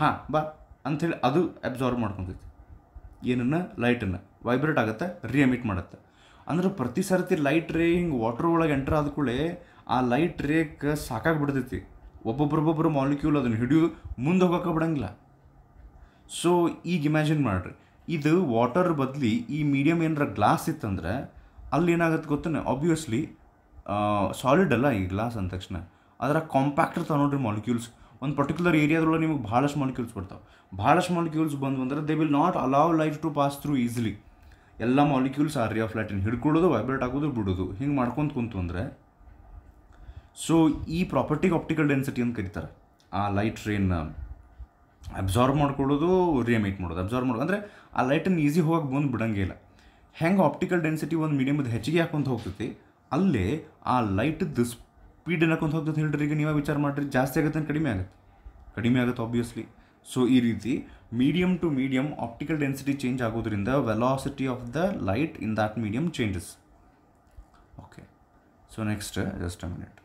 ಹಾಂ ಬಾ ಅಂಥೇಳಿ ಅದು ಅಬ್ಸಾರ್ವ್ ಮಾಡ್ಕೊತೈತಿ ಏನನ್ನು ಲೈಟನ್ನು ವೈಬ್ರೇಟ್ ಆಗುತ್ತೆ ರಿಯಮಿಟ್ ಮಾಡುತ್ತೆ ಅಂದ್ರೆ ಪ್ರತಿ ಸರ್ತಿ ಲೈಟ್ ರೇ ಹಿಂಗೆ ವಾಟರ್ ಒಳಗೆ ಎಂಟರ್ ಆದ ಕೂಡಲೇ ಆ ಲೈಟ್ ರೇಕ್ಕೆ ಸಾಕಾಗಿ ಬಿಡ್ತೈತಿ ಒಬ್ಬೊಬ್ರೊಬ್ಬೊಬ್ಬರು ಮಾಲಿಕ್ಯೂಲ್ ಅದನ್ನು ಹಿಡಿಯು ಮುಂದೆ ಹೋಗೋಕೆ ಬಿಡಂಗಿಲ್ಲ ಸೊ ಈಗ ಇಮ್ಯಾಜಿನ್ ಮಾಡಿರಿ ಇದು ವಾಟರ್ ಬದಲಿ ಈ ಮೀಡಿಯಮ್ ಏನಾರ ಗ್ಲಾಸ್ ಇತ್ತಂದ್ರೆ ಅಲ್ಲಿ ಏನಾಗುತ್ತೆ ಗೊತ್ತೇನೆ ಆಬ್ವಿಯಸ್ಲಿ ಸಾಲಿಡ್ ಅಲ್ಲ ಈ ಗ್ಲಾಸ್ ಅಂದ ತಕ್ಷಣ ಅದರ ಕಾಂಪ್ಯಾಕ್ಟ್ ನೋಡ್ರಿ ಮಾಲಿಕ್ಯೂಲ್ಸ್ ಒಂದು ಪರ್ಟಿಕ್ಯುಲರ್ ಏರಿಯಾದೊಳಗೆ ನಿಮಗೆ ಭಾಳಷ್ಟು ಮಾಲಿಕ್ಯೂಲ್ಸ್ ಬರ್ತಾವೆ ಭಾಳಷ್ಟು ಮಾಲಿಕ್ಯೂಲ್ಸ್ ಬಂದು ಅಂದರೆ they will not allow light to pass through easily ಎಲ್ಲ ಮಾಲಿಕ್ಯೂಲ್ಸ್ ಆರ್ ಆಫ್ ಲೈಟಿನ ಹಿಡ್ಕೊಳ್ಳೋದು ವೈಬ್ರೇಟ್ ಆಗೋದು ಬಿಡೋದು ಹಿಂಗೆ ಮಾಡ್ಕೊಂತ ಕುಂತು ಅಂದರೆ ಸೊ ಈ ಪ್ರಾಪರ್ಟಿಗೆ ಆಪ್ಟಿಕಲ್ ಡೆನ್ಸಿಟಿ ಅಂತ ಕರೀತಾರೆ ಆ ಲೈಟ್ ರೇನ್ ಅಬ್ಸಾರ್ಬ್ ಮಾಡ್ಕೊಳ್ಳೋದು ರಿಯಮೇಟ್ ಮಾಡೋದು ಅಬ್ಸಾರ್ಬ್ ಮಾಡೋದು ಅಂದರೆ ಆ ಲೈಟನ್ನು ಈಸಿ ಹೋಗಕ್ಕೆ ಬಂದು ಬಿಡಂಗೇ ಇಲ್ಲ ಹೆಂಗೆ ಆಪ್ಟಿಕಲ್ ಡೆನ್ಸಿಟಿ ಒಂದು ಮೀಡಿಯಮದ ಹೆಚ್ಚಿಗೆ ಹಾಕೊಂತ ಹೋಗ್ತೈತಿ ಅಲ್ಲೇ ಆ ಲೈಟ್ ದಿಸ್ ಸ್ಪೀಡನ್ನು ಕೊಂತ ಹೋಗ್ತದೆ ಈಗ ನೀವೇ ವಿಚಾರ ಮಾಡಿರಿ ಜಾಸ್ತಿ ಆಗುತ್ತೆ ಕಡಿಮೆ ಆಗುತ್ತೆ ಕಡಿಮೆ ಆಗುತ್ತೆ ಆಬ್ವಿಯಸ್ಲಿ ಸೊ ಈ ರೀತಿ medium to medium optical density change ಆಗೋದ್ರಿಂದ velocity of the light in that medium changes okay so next just a minute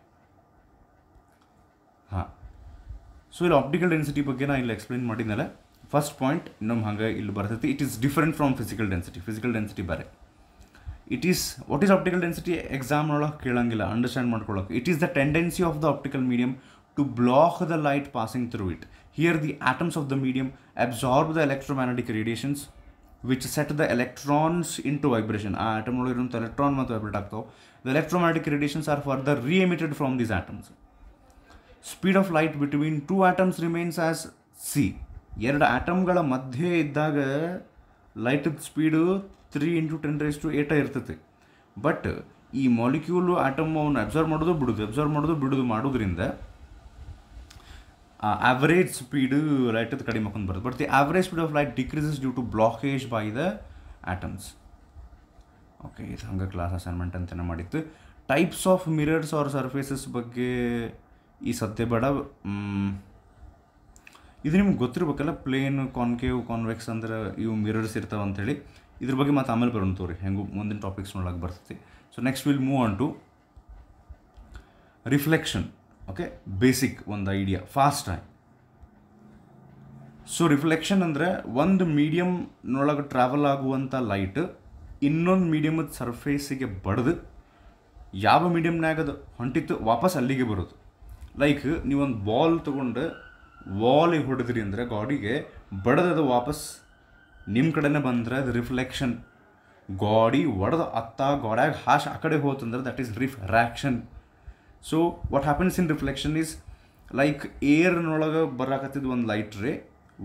ಹಾಂ ಸೊ ಇಲ್ಲಿ ಆಪ್ಟಿಕಲ್ ಡೆನ್ಸಿಟಿ ಬಗ್ಗೆ ನಾನು ಇಲ್ಲಿ ಎಕ್ಸ್ಪ್ಲೈನ್ ಮಾಡಿದ್ಮೇಲೆ ಫಸ್ಟ್ ಪಾಯಿಂಟ್ ನಮ್ಮ ಹಂಗೆ ಇಲ್ಲಿ ಬರ್ತೈತಿ it is different from physical density physical density ಬೇರೆ it is what is optical density exam understand it is the tendency of the optical medium to block the light passing through it here the atoms of the medium absorb the electromagnetic radiations which set the electrons into vibration atom electron vibrate the electromagnetic radiations are further re-emitted from these atoms speed of light between two atoms remains as c here the atom light speed three into ten raise to eight ಇರ್ತೈತಿ but ಈ molecule atom ಅವನ್ನ observe ಮಾಡೋದು ಬಿಡೋದು observe ಮಾಡೋದು ಬಿಡೋದು ಮಾಡೋದ್ರಿಂದ average speed light ಕಡಿಮೆ ಹಾಕೊಂಡು ಬರುತ್ತೆ but the average speed of light decreases due to blockage by the atoms okay ಇದು ಹಂಗೆ ಕ್ಲಾಸ್ ಅಸೈನ್ಮೆಂಟ್ ಅಂತಲೇ ಮಾಡಿತ್ತು types of mirrors or surfaces ಬಗ್ಗೆ ಈ ಸತ್ಯ ಬೇಡ ಇದು ನಿಮ್ಗೆ ಗೊತ್ತಿರ್ಬೇಕಲ್ಲ ಪ್ಲೇನ್ ಕಾನ್ಕೇವ್ ಕಾನ್ವೆಕ್ಸ್ ಅಂದ್ರೆ ಇವು ಮಿರರ್ಸ್ ಇರ್ತಾವಂತೇಳಿ ಹೇಳಿ ಇದ್ರ ಬಗ್ಗೆ ಮತ್ತು ಆಮೇಲೆ ಬರೋಣ ತೋರಿ ಹೆಂಗು ಮುಂದಿನ ಟಾಪಿಕ್ಸ್ ನೋಡಕ್ಕೆ ಬರ್ತೈತಿ so next will move on to reflection okay basic ಒಂದು idea fast time so reflection ಅಂದರೆ ಒಂದು ಮೀಡಿಯಮ್ನೊಳಗೆ ಟ್ರಾವೆಲ್ ಆಗುವಂಥ ಲೈಟ್ ಇನ್ನೊಂದು ಮೀಡಿಯಮದ ಸರ್ಫೇಸಿಗೆ ಬಡ್ದು ಯಾವ ಮೀಡಿಯಮ್ನಾಗ ಅದು ಹೊಂಟಿತ್ತು ವಾಪಸ್ ಅಲ್ಲಿಗೆ ಬರೋದು ಲೈಕ್ ನೀವೊಂದು ಬಾಲ್ ತೊಗೊಂಡು ವಾಲಿಗೆ ಹೊಡೆದ್ರಿ ಅಂದರೆ ಗಾಡಿಗೆ ಬಡದದು ವಾಪಸ್ ನಿಮ್ಮ ಕಡೆನೇ ಬಂದರೆ ಅದು ರಿಫ್ಲೆಕ್ಷನ್ ಗಾಡಿ ಒಡೆದು ಅತ್ತ ಗೋಡ್ಯಾಗ ಹಾಶ್ ಆ ಕಡೆ ಹೋತಂದ್ರೆ that is refraction so what happens in reflection is like ಏರ್ನೊಳಗೆ ಬರಾಕತ್ತಿದ್ ಒಂದು ಲೈಟ್ ರೀ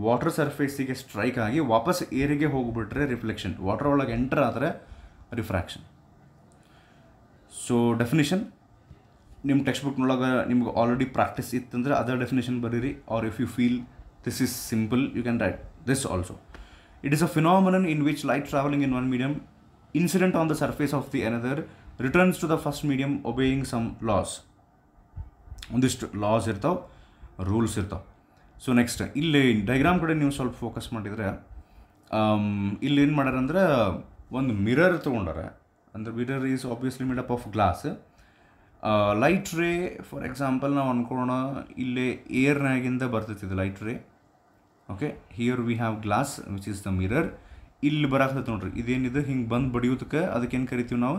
ವಾಟರ್ ಸರ್ಫೇಸಿಗೆ ಸ್ಟ್ರೈಕ್ ಆಗಿ ವಾಪಸ್ ಏರಿಗೆ ಹೋಗಿಬಿಟ್ರೆ ರಿಫ್ಲೆಕ್ಷನ್ ವಾಟರ್ ಒಳಗೆ ಎಂಟರ್ ಆದರೆ ರಿಫ್ರ್ಯಾಕ್ಷನ್ ಸೊ ಡೆಫಿನಿಷನ್ ನಿಮ್ಮ ಟೆಕ್ಸ್ಟ್ ಬುಕ್ನೊಳಗೆ ನಿಮ್ಗೆ ಆಲ್ರೆಡಿ ಪ್ರಾಕ್ಟೀಸ್ ಇತ್ತಂದ್ರೆ ಅದರ್ ಡೆಫಿನೇಷನ್ ಬರೀರಿ or if you feel this is simple you can write this also It is a phenomenon in which light traveling in one medium, incident on the surface of the another, returns to the first medium obeying some laws. ಒಂದಿಷ್ಟು laws ಇರ್ತಾವೆ rules ಇರ್ತಾವೆ so next ಇಲ್ಲಿ diagram ಕಡೆ ನೀವು ಸ್ವಲ್ಪ focus ಮಾಡಿದರೆ ಇಲ್ಲಿ ಏನು ಮಾಡ್ಯಾರ ಅಂದ್ರೆ ಒಂದು ಮಿರರ್ ತೊಗೊಂಡಾರ ಅಂದರೆ mirror is obviously made up of glass light ray for example ನಾವು ಅಂದ್ಕೊಳ್ಳೋಣ ಇಲ್ಲೇ ಏರ್ನಾಗಿಂದ ಬರ್ತೈತಿದೆ light ray okay here we have glass which is the mirror ಇಲ್ಲಿ ಬರಾಕತ್ತೈತೆ ನೋಡ್ರಿ ಇದೇನಿದೆ ಹಿಂಗೆ ಬಂದು ಬಡಿಯೋದಕ್ಕೆ ಅದಕ್ಕೇನು ಕರಿತೀವಿ ನಾವು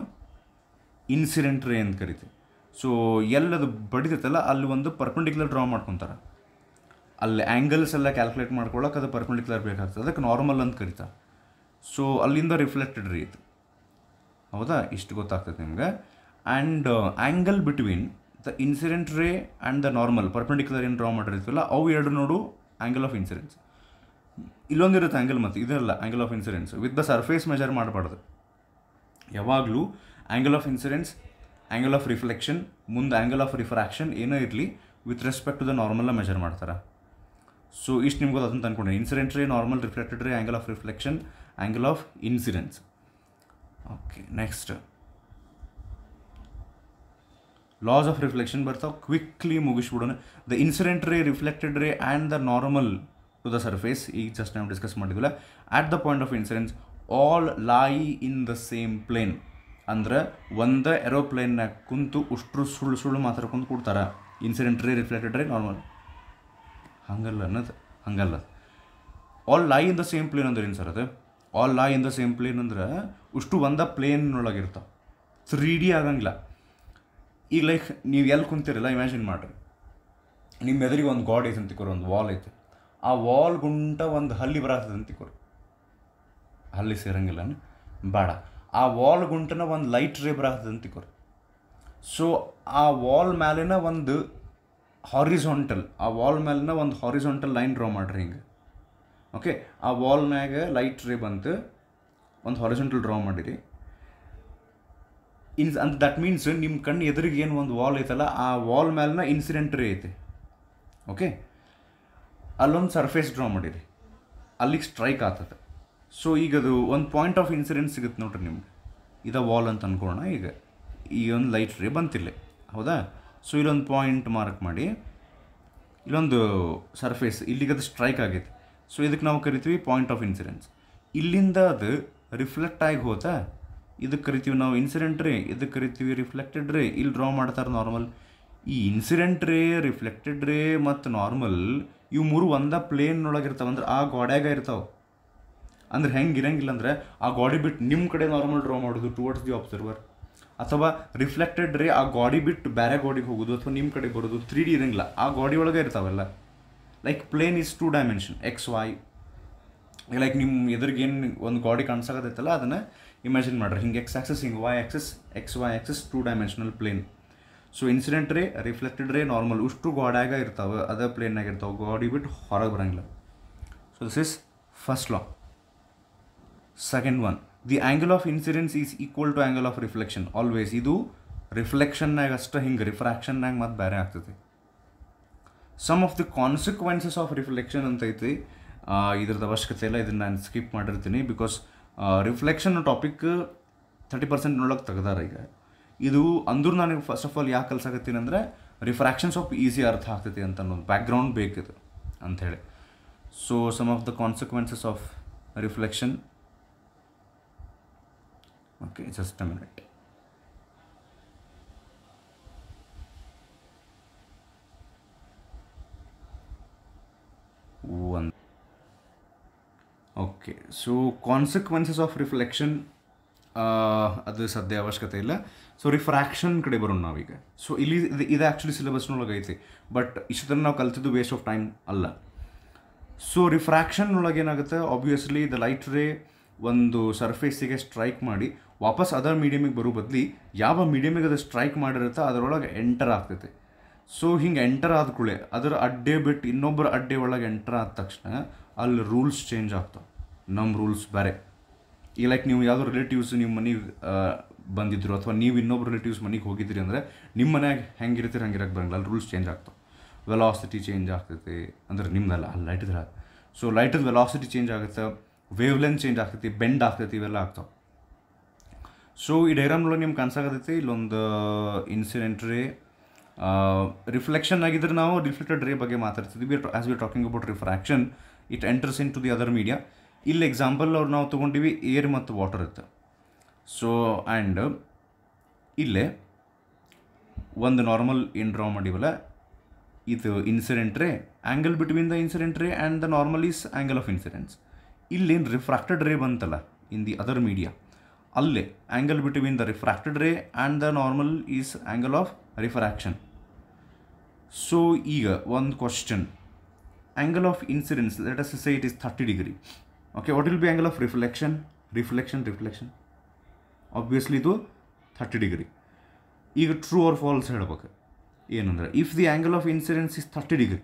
ಇನ್ಸಿಡೆಂಟ್ ರೇ ಅಂತ ಕರಿತೀವಿ ಸೊ ಎಲ್ಲದು ಬಡಿತೈತಲ್ಲ ಅಲ್ಲಿ ಒಂದು ಪರ್ಪೆಂಡಿಕ್ಯುಲರ್ ಡ್ರಾ ಮಾಡ್ಕೊತಾರೆ ಅಲ್ಲಿ ಆ್ಯಂಗಲ್ಸ್ ಎಲ್ಲ ಕ್ಯಾಲ್ಕುಲೇಟ್ ಮಾಡ್ಕೊಳ್ಳೋಕೆ ಅದು ಪರ್ಪೆಂಡಿಕ್ಯುಲರ್ ಬೇಕಾಗ್ತದೆ ಅದಕ್ಕೆ ನಾರ್ಮಲ್ ಅಂತ ಕರಿತಾರೆ ಸೊ ಅಲ್ಲಿಂದ ರಿಫ್ಲೆಕ್ಟೆಡ್ ರೀ ಇದು ಹೌದಾ ಇಷ್ಟು ಗೊತ್ತಾಗ್ತದೆ ನಿಮ್ಗೆ and angle between the incident ray and the normal perpendicular ಏನು ಡ್ರಾ ಮಾಡಿರ್ತೀವಲ್ಲ ಅವು ಎರಡು ನೋಡು ಆ್ಯಂಗಲ್ ಆಫ್ ಇನ್ಸಿಡೆನ್ಸ್ ಇಲ್ಲೊಂದಿರುತ್ತೆ ಆ್ಯಂಗಲ್ ಮತ್ತು ಇದರಲ್ಲ angle of incidence with the surface measure ಮಾಡಬಾರ್ದು ಯಾವಾಗಲೂ angle of incidence angle of reflection ಮುಂದೆ ಆ್ಯಂಗಲ್ ಆಫ್ ರಿಫ್ರಾಕ್ಷನ್ ಏನೋ ಇರಲಿ ವಿತ್ ರೆಸ್ಪೆಕ್ಟ್ ಟು ದ ನಾರ್ಮಲ್ನ ಮೆಜರ್ ಮಾಡ್ತಾರೆ ಸೊ ಇಷ್ಟು ನಿಮ್ಗೆ ಅದನ್ನು ಅನ್ಕೊಂಡೆ incident ray normal reflected ray angle of reflection angle of incidence okay next laws of reflection ಬರ್ತಾವೆ ಕ್ವಿಕ್ಲಿ ಮುಗಿಸ್ಬಿಡೋಣ the incident ray reflected ray and the normal to the surface ಈಗ just ನಾವು discuss ಮಾಡಿದ್ವಿಲ್ಲ at the point of incidence all lie in the same plane ಅಂದ್ರೆ ಒಂದು ಏರೋಪ್ಲೇನ್ನಾಗ ಕುಂತು ಉಷ್ಟ್ರು ಸುಳ್ಳು ಸುಳ್ಳು ಮಾತಾಡ್ಕೊಂಡು ಕೊಡ್ತಾರೆ incident ray reflected ray normal ಹಂಗಲ್ಲ ಅನ್ನೋದು ಹಂಗಲ್ಲ all lie in the same plane ಅಂದ್ರೆ ಏನು ಸರ್ ಅದು all lie in the same plane ಅಂದ್ರೆ ಉಷ್ಟು ಒಂದ ಪ್ಲೇನ್ ಒಳಗಿರ್ತಾವೆ ತ್ರೀ ಡಿ ಆಗಂಗಿಲ್ಲ ಈಗ ಲೈಕ್ ನೀವು ಎಲ್ಲಿ ಕುಂತಿರಲ್ಲ ಇಮ್ಯಾಜಿನ್ ಮಾಡಿರಿ ನಿಮ್ಮ ಎದುರಿಗೆ ಒಂದು ಗಾಡ್ ಐತೆ ಅಂತಿಕೊರು ಒಂದು ವಾಲ್ ಐತೆ ಆ ವಾಲ್ ಗುಂಟ ಒಂದು ಹಲ್ಲಿ ಬರತ್ತದ ತಿಕೋರು ಹಲ್ಲಿ ಸೇರಂಗಿಲ್ಲ ಬೇಡ ಆ ವಾಲ್ ಗುಂಟನ ಒಂದು ಲೈಟ್ ರೇ ಬರತ್ತದ ತಿಕೋರು ಸೊ ಆ ವಾಲ್ ಮೇಲಿನ ಒಂದು ಹಾರಿಝೋಂಟಲ್ ಆ ವಾಲ್ ಮೇಲಿನ ಒಂದು ಹಾರಿಝೋಂಟಲ್ ಲೈನ್ ಡ್ರಾ ಮಾಡಿರಿ ಹಿಂಗೆ ಓಕೆ ಆ ವಾಲ್ ಮ್ಯಾಗ ಲೈಟ್ ರೇ ಬಂತು ಒಂದು ಹಾರಿಝೋಂಟಲ್ ಡ್ರಾ ಮಾಡಿರಿ ಇನ್ಸ್ ಅಂತ ದಟ್ ಮೀನ್ಸ್ ನಿಮ್ಮ ಕಣ್ಣು ಎದುರಿಗೆ ಏನು ಒಂದು ವಾಲ್ ಐತಲ್ಲ ಆ ವಾಲ್ ಇನ್ಸಿಡೆಂಟ್ ರೀ ಐತೆ ಓಕೆ ಅಲ್ಲೊಂದು ಸರ್ಫೇಸ್ ಡ್ರಾ ಮಾಡಿರಿ ಅಲ್ಲಿಗೆ ಸ್ಟ್ರೈಕ್ ಆಗ್ತದೆ ಸೊ ಈಗ ಅದು ಒಂದು ಪಾಯಿಂಟ್ ಆಫ್ ಇನ್ಸಿಡೆಂಟ್ ಸಿಗುತ್ತೆ ನೋಡ್ರಿ ನಿಮ್ಗೆ ಇದ ವಾಲ್ ಅಂತ ಅಂದ್ಕೊಳ್ಳೋಣ ಈಗ ಈ ಒಂದು ಲೈಟ್ ರೇ ಬಂತಿಲ್ಲ ಹೌದಾ ಸೊ ಇಲ್ಲೊಂದು ಪಾಯಿಂಟ್ ಮಾರ್ಕ್ ಮಾಡಿ ಇಲ್ಲೊಂದು ಸರ್ಫೇಸ್ ಇಲ್ಲಿಗೆ ಅದು ಸ್ಟ್ರೈಕ್ ಆಗೈತೆ ಸೊ ಇದಕ್ಕೆ ನಾವು ಕರಿತೀವಿ ಪಾಯಿಂಟ್ ಆಫ್ ಇನ್ಸಿಡೆನ್ಸ್ ಇಲ್ಲಿಂದ ಅದು ರಿಫ್ಲೆಕ್ಟ್ ಆಗಿ ಹೋತಾ ಇದಕ್ಕೆ ಕರಿತೀವಿ ನಾವು ಇನ್ಸಿಡೆಂಟ್ ರೇ ಇದಕ್ಕೆ ಕರಿತೀವಿ ರಿಫ್ಲೆಕ್ಟೆಡ್ ರೇ ಇಲ್ಲಿ ಡ್ರಾ ಮಾಡ್ತಾರೆ ನಾರ್ಮಲ್ ಈ ಇನ್ಸಿಡೆಂಟ್ ರೇ ರಿಫ್ಲೆಕ್ಟೆಡ್ ರೇ ಮತ್ತು ನಾರ್ಮಲ್ ಇವು ಮೂರು ಒಂದೇ ಒಳಗೆ ಇರ್ತಾವೆ ಅಂದ್ರೆ ಆ ಗೋಡೆಗೆ ಇರ್ತಾವೆ ಅಂದ್ರೆ ಹೆಂಗೆ ಇರಂಗಿಲ್ಲ ಅಂದರೆ ಆ ಗಾಡಿ ಬಿಟ್ಟು ನಿಮ್ಮ ಕಡೆ ನಾರ್ಮಲ್ ಡ್ರಾ ಮಾಡೋದು ಟುವರ್ಡ್ಸ್ ದಿ ಆಬ್ಸರ್ವರ್ ಅಥವಾ ರಿಫ್ಲೆಕ್ಟೆಡ್ ರೇ ಆ ಗಾಡಿ ಬಿಟ್ಟು ಬೇರೆ ಗಾಡಿಗೆ ಹೋಗೋದು ಅಥವಾ ನಿಮ್ಮ ಕಡೆ ಬರೋದು ತ್ರೀ ಡಿ ಇರಂಗಿಲ್ಲ ಆ ಗಾಡಿ ಒಳಗೆ ಇರ್ತಾವೆಲ್ಲ like plane is two dimension X Y like ನಿಮ್ಮ ಎದುರಿಗೇನು ಒಂದು ಗಾಡಿ ಕಾಣಿಸೋಕತ್ತೈತಲ್ಲ ಅದನ್ನು ಇಮ್ಯಾಜಿನ್ ಮಾಡ್ರಿ ಹಿಂಗೆ ಎಕ್ಸ್ ಆಕ್ಸಸ್ ಹಿಂಗೆ Y axis X Y axis two dimensional plane so incident ray reflected ray normal ಉಷ್ಟು ಗಾಡ್ಯಾಗ ಇರ್ತಾವೆ ಅದೇ ಪ್ಲೇನಾಗ ಇರ್ತಾವೆ ಗಾಡಿ ಬಿಟ್ಟು ಹೊರಗೆ ಬರಂಗಿಲ್ಲ so this is first law second one the angle of incidence is equal to angle of reflection always ಇದು ರಿಫ್ಲೆಕ್ಷನ್ನಾಗ ಅಷ್ಟು ಹಿಂಗೆ ರಿಫ್ರಾಕ್ಷನ್ನಾಗ ಮತ್ತು ಬೇರೆ ಆಗ್ತೈತಿ some of the consequences of reflection ಅಂತೈತಿ ಐತಿ ಇದ್ರದ್ದು ಅವಶ್ಯಕತೆ ಇಲ್ಲ ಇದನ್ನು ನಾನು ಸ್ಕಿಪ್ ಮಾಡಿರ್ತೀನಿ because reflection topic thirty percent ನೋಡೋಕೆ ತೆಗ್ದಾರ ಈಗ ಇದು ಅಂದ್ರೂ ನನಗೆ ಫಸ್ಟ್ ಆಫ್ ಆಲ್ ಯಾಕೆ ಕಲ್ಸಾಕತ್ತೀನಿ ಅಂದರೆ ರಿಫ್ರಾಕ್ಷನ್ಸ್ ಆಫ್ ಈಸಿ ಅರ್ಥ ಆಗ್ತೈತಿ ಅಂತ ಅನ್ನೋದು ಬ್ಯಾಕ್ಗ್ರೌಂಡ್ ಬೇಕಿದೆ ಅಂಥೇಳಿ so some of the consequences of reflection okay just a minute ಒಂದು okay so consequences of reflection ಅದು ಸದ್ಯ ಅವಶ್ಯಕತೆ ಇಲ್ಲ ಸೊ ರಿಫ್ರಾಕ್ಷನ್ ಕಡೆ ಬರೋಣ ನಾವೀಗ ಸೊ ಇಲ್ಲಿ ಇದು ಆ್ಯಕ್ಚುಲಿ ಸಿಲೆಬಸ್ನೊಳಗೈತಿ ಬಟ್ ತನಕ ನಾವು ಕಲ್ತಿದ್ದು ವೇಸ್ಟ್ ಆಫ್ ಟೈಮ್ ಅಲ್ಲ ಸೊ ರಿಫ್ರಾಕ್ಷನ್ ಒಳಗೆ ಏನಾಗುತ್ತೆ ಆಬ್ವಿಯಸ್ಲಿ ದ ಲೈಟ್ ರೇ ಒಂದು ಸರ್ಫೇಸಿಗೆ ಸ್ಟ್ರೈಕ್ ಮಾಡಿ ವಾಪಸ್ ಅದರ್ ಮೀಡಿಯಮಿಗೆ ಬರೋ ಬದಲಿ ಯಾವ ಮೀಡಿಯಮಿಗೆ ಅದು ಸ್ಟ್ರೈಕ್ ಮಾಡಿರುತ್ತೋ ಅದರೊಳಗೆ ಎಂಟರ್ ಆಗ್ತೈತೆ ಸೊ ಹಿಂಗೆ ಎಂಟರ್ ಆದ ಕೂಡಲೇ ಅದರ ಅಡ್ಡೆ ಬಿಟ್ಟು ಇನ್ನೊಬ್ಬರ ಅಡ್ಡೆ ಒಳಗೆ ಎಂಟರ್ ಆದ ತಕ್ಷಣ ಅಲ್ಲಿ ರೂಲ್ಸ್ ಚೇಂಜ್ ಆಗ್ತಾವೆ ನಮ್ಮ ರೂಲ್ಸ್ ಬೇರೆ ಈ ಲೈಕ್ ನೀವು ಯಾವುದೋ ರಿಲೇಟಿವ್ಸ್ ನಿಮ್ಮ ಮನೆಗೆ ಬಂದಿದ್ರು ಅಥವಾ ನೀವು ಇನ್ನೊಬ್ಬರು ರಿಲೇಟಿವ್ಸ್ ಮನೆಗೆ ಹೋಗಿದ್ರಿ ಅಂದರೆ ನಿಮ್ಮ ಮನೆಯಾಗ ಹೆಂಗಿರ್ತೀರಿ ಹಂಗಿರಕ್ಕೆ ಬರಂಗಿಲ್ಲ ಅಲ್ಲಿ ರೂಲ್ಸ್ ಚೇಂಜ್ ಆಗ್ತಾವೆ ವೆಲಾಸಿಟಿ ಚೇಂಜ್ ಆಗ್ತೈತಿ ಅಂದ್ರೆ ನಿಮ್ಮದಲ್ಲ ಅಲ್ಲಿ ಇದ್ರೆ ಸೊ ಲೈಟದ ವೆಲಾಸಿಟಿ ಚೇಂಜ್ ಆಗುತ್ತೆ ವೇವ್ ಚೇಂಜ್ ಆಗ್ತೈತಿ ಬೆಂಡ್ ಆಗ್ತೈತಿ ಇವೆಲ್ಲ ಆಗ್ತಾವೆ ಸೊ ಈ ಡೈರಾಮ್ಲೋ ನಿಮ್ಗೆ ಕನ್ಸಾಗತೈತಿ ಇಲ್ಲೊಂದು ಇನ್ಸಿಡೆಂಟ್ರಿ ರಿಫ್ಲೆಕ್ಷನ್ ಆಗಿದ್ರೆ ನಾವು ರಿಫ್ಲೆಕ್ಟೆಡ್ ರೇ ಬಗ್ಗೆ ಮಾತಾಡ್ತಿದ್ವಿ as we talking about refraction it enters into the other media ಇಲ್ಲಿ ಎಕ್ಸಾಂಪಲ್ ಅವ್ರು ನಾವು ತೊಗೊಂಡಿವಿ ಏರ್ ಮತ್ತು ವಾಟರ್ ಇತ್ತು ಸೊ ಆ್ಯಂಡ್ ಇಲ್ಲೇ ಒಂದು ನಾರ್ಮಲ್ ಏನು ಡ್ರಾ ಮಾಡಿವಲ್ಲ ಇದು incident ray angle between the incident ray and the normal is angle of incidence ಇಲ್ಲೇನು ರಿಫ್ರಾಕ್ಟೆಡ್ ರೇ ಬಂತಲ್ಲ ಇನ್ ದಿ ಅದರ್ ಮೀಡಿಯಾ ಅಲ್ಲೇ angle between the refracted ray and the normal is angle of refraction so ಈಗ ಒಂದು question angle of incidence let us say it is thirty degree okay what will be angle of reflection reflection reflection obviously ಇದು thirty degree ಈಗ true or false ಹೇಳ್ಬೇಕು ಏನಂದ್ರೆ if the angle of incidence is thirty degree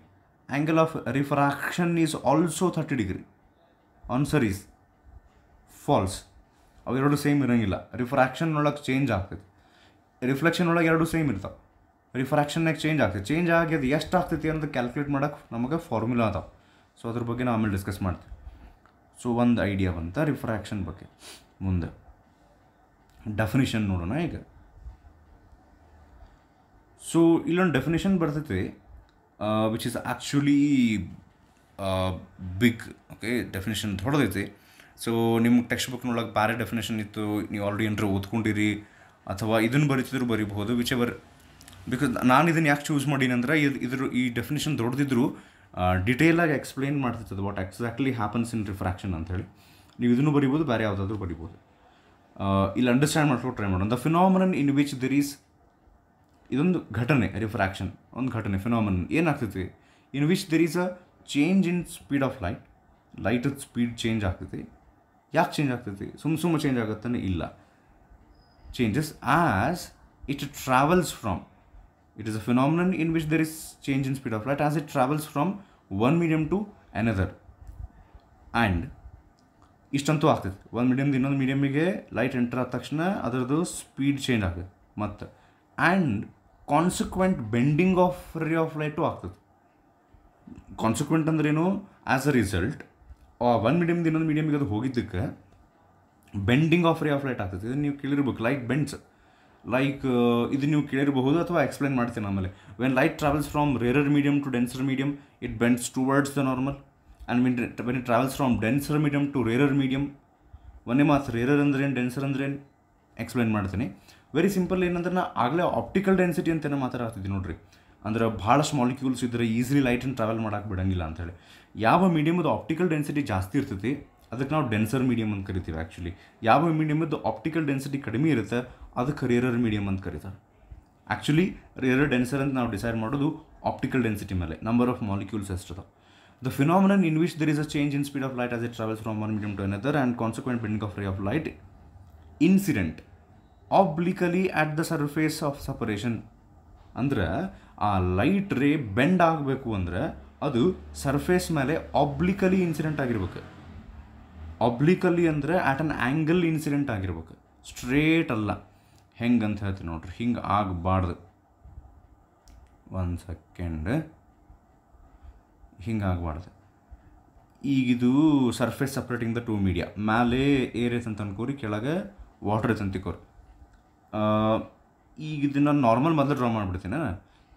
angle of refraction is also thirty degree answer is false ಅವೆರಡು same ಇರೋಂಗಿಲ್ಲ refraction ಒಳಗೆ change ಆಗ್ತೈತಿ reflection ಒಳಗೆ ಎರಡು ಸೇಮ್ ಇರ್ತಾವೆ ರಿಫ್ರಾಕ್ಷನ್ನಾಗ ಚೇಂಜ್ ಆಗ್ತದೆ ಚೇಂಜ್ ಆಗ್ಯದ ಎಷ್ಟು ಆಗ್ತೈತಿ ಅಂತ ಕ್ಯಾಲ್ಕುಲೇಟ್ ಮಾಡೋಕೆ ನಮಗೆ ಫಾರ್ಮುಲಾ ಅದಾವೆ ಸೊ ಅದ್ರ ಬಗ್ಗೆ ನಾವು ಆಮೇಲೆ ಡಿಸ್ಕಸ್ ಮಾಡ್ತೀವಿ ಸೊ ಒಂದು ಐಡಿಯಾ ಬಂತ ರಿಫ್ರಾಕ್ಷನ್ ಬಗ್ಗೆ ಮುಂದೆ ಡೆಫಿನಿಷನ್ ನೋಡೋಣ ಈಗ ಸೊ ಇಲ್ಲೊಂದು ಡೆಫಿನಿಷನ್ ಬರ್ತೈತಿ which is actually big okay definition ಹೊಡೆದೈತಿ ಸೊ ನಿಮ್ಮ ಟೆಕ್ಸ್ಟ್ ಬುಕ್ ನೋಡೋಕೆ ಬೇರೆ ಡೆಫಿನೇಷನ್ ಇತ್ತು ನೀವು ಆಲ್ರೆಡಿ ಏನರ ಓದ್ಕೊಂಡಿರಿ ಅಥವಾ ಇದನ್ನು ಬರೀತಿದ್ರು ಬರಿಬಹುದು ವಿಚ್ ಎವರ್ ಬಿಕಾಸ್ ನಾನು ಇದನ್ನು ಯಾಕೆ ಚೂಸ್ ಮಾಡೀನಿ ಅಂದ್ರೆ ಇದು ಇದ್ರ ಈ ಡೆಫಿನೇಷನ್ ದೊಡ್ಡದಿದ್ದರೂ ಡಿಟೇಲಾಗಿ ಎಕ್ಸ್ಪ್ಲೇನ್ ಮಾಡ್ತಿರ್ತದೆ what exactly happens in refraction ಹೇಳಿ ನೀವು ಇದನ್ನು ಬರಿಬೋದು ಬೇರೆ ಯಾವುದಾದ್ರೂ ಬರಿಬೋದು ಇಲ್ಲಿ ಅಂಡರ್ಸ್ಟ್ಯಾಂಡ್ ಮಾಡ್ಕೊಂಡು ಟ್ರೈ ಮಾಡೋಣ the phenomenon in which there is ಇದೊಂದು ಘಟನೆ ರಿಫ್ರಾಕ್ಷನ್ ಒಂದು ಘಟನೆ ಫಿನಾಮಿನನ್ ಏನಾಗ್ತೈತಿ in which there is a change in speed of light light speed change ಆಗ್ತೈತಿ ಯಾಕೆ ಚೇಂಜ್ ಆಗ್ತೈತಿ ಸುಮ್ಮ ಸುಮ್ಮ ಚೇಂಜ್ ಆಗುತ್ತಾನೆ ಇಲ್ಲ changes as it travels from It is a phenomenon in which there is change in speed of light as it travels from one medium to another. And ಇಷ್ಟಂತೂ ಆಗ್ತೈತೆ ಒಂದು ಮೀಡಿಯಮ್ದು ಇನ್ನೊಂದು ಮೀಡಿಯಮಿಗೆ ಲೈಟ್ ಎಂಟರ್ ಆದ ತಕ್ಷಣ ಅದರದ್ದು ಸ್ಪೀಡ್ ಚೇಂಜ್ ಆಗ್ತದೆ ಮತ್ತು and consequent bending of ray of light ಆಗ್ತದೆ ಕಾನ್ಸಿಕ್ವೆಂಟ್ ಅಂದ್ರೇನು ಆ್ಯಸ್ ಅ ರಿಸಲ್ಟ್ ಒಂದು ಮೀಡಿಯಮ್ದು ಇನ್ನೊಂದು ಮೀಡಿಯಮಿಗೆ ಅದು ಹೋಗಿದ್ದಕ್ಕೆ bending of ray of light ಆಗ್ತದೆ ಇದನ್ನು ನೀವು ಕೇಳಿರ್ಬೇಕು ಲೈಕ್ ಬೆಂಡ್ಸ್ ಲೈಕ್ uh, ಇದು ನೀವು ಕೇಳಿರಬಹುದು ಅಥವಾ ಎಕ್ಸ್ಪ್ಲೈನ್ ಮಾಡ್ತೀನಿ ಆಮೇಲೆ when light travels from rarer medium to denser medium it bends towards the normal and when when it travels from denser medium to rarer medium ಒಂದೇ ಮಾತು rarer ಅಂದ್ರೇನು denser ಅಂದ್ರೇನು ಎಕ್ಸ್ಪ್ಲೈನ್ ಮಾಡ್ತೀನಿ ವೆರಿ ಸಿಂಪಲ್ ಏನಂದ್ರೆ ನಾ ಆಗಲೇ optical density ಅಂತಲೇ ಮಾತಾಡ್ತಿದ್ದೀನಿ ನೋಡ್ರಿ ಅಂದರೆ ಭಾಳಷ್ಟು ಮಾಲಿಕ್ಯೂಲ್ಸ್ ಇದ್ದರೆ ಈಸಿಲಿ ಲೈಟನ್ನು ಟ್ರಾವೆಲ್ ಮಾಡೋಕ್ಕೆ ಬಿಡಂಗಿಲ್ಲ ಹೇಳಿ ಯಾವ ಮೀಡಿಯಮ್ದು ಆಪ್ಟಿಕಲ್ ಡೆನ್ಸಿಟಿ ಜಾಸ್ತಿ ಇರ್ತೈತಿ ಅದಕ್ಕೆ ನಾವು ಡೆನ್ಸರ್ ಮೀಡಿಯಮ್ ಅಂತ ಕರಿತೀವಿ ಆ್ಯಕ್ಚುಲಿ ಯಾವ ಮೀಡಿಯಮದ್ದು ಆಪ್ಟಿಕಲ್ ಡೆನ್ಸಿಟಿ ಕಡಿಮೆ ಇರುತ್ತೆ ಅದಕ್ಕೆ ರೇರರ್ ಮೀಡಿಯಮ್ ಅಂತ ಕರೀತಾರೆ ಆ್ಯಕ್ಚುಲಿ ರೇರರ್ ಡೆನ್ಸರ್ ಅಂತ ನಾವು ಡಿಸೈಡ್ ಮಾಡೋದು ಆಪ್ಟಿಕಲ್ ಡೆನ್ಸಿಟಿ ಮೇಲೆ ನಂಬರ್ ಆಫ್ ಮಾಲಿಕ್ಯೂಲ್ಸ್ ಅದು the phenomenon in which there is a change in speed of light as it travels from one medium to another and consequent bending of ray of light incident obliquely at the surface of separation ಅಂದರೆ ಆ light ray bend ಆಗಬೇಕು ಅಂದರೆ ಅದು surface ಮೇಲೆ ಆಬ್ಲಿಕಲಿ incident ಆಗಿರ್ಬೇಕು obliquely ಅಂದರೆ at an angle incident ಆಗಿರ್ಬೇಕು straight ಅಲ್ಲ ಹೆಂಗೆ ಅಂತ ಹೇಳ್ತೀನಿ ನೋಡ್ರಿ ಹಿಂಗೆ ಆಗಬಾರ್ದು ಒಂದು ಸೆಕೆಂಡ್ ಹಿಂಗೆ ಆಗಬಾರ್ದು ಈಗಿದು surface separating the two media ಮ್ಯಾಲೆ ಏರ್ ಐತೆ ಅಂತ ಅನ್ಕೋರಿ ಕೆಳಗೆ ವಾಟರ್ ಐತೆ ಅಂತಿಕೋರಿ ಈಗ ನಾನು ನಾರ್ಮಲ್ ಮೊದಲು ಡ್ರಾ ಮಾಡಿಬಿಡ್ತೀನಿ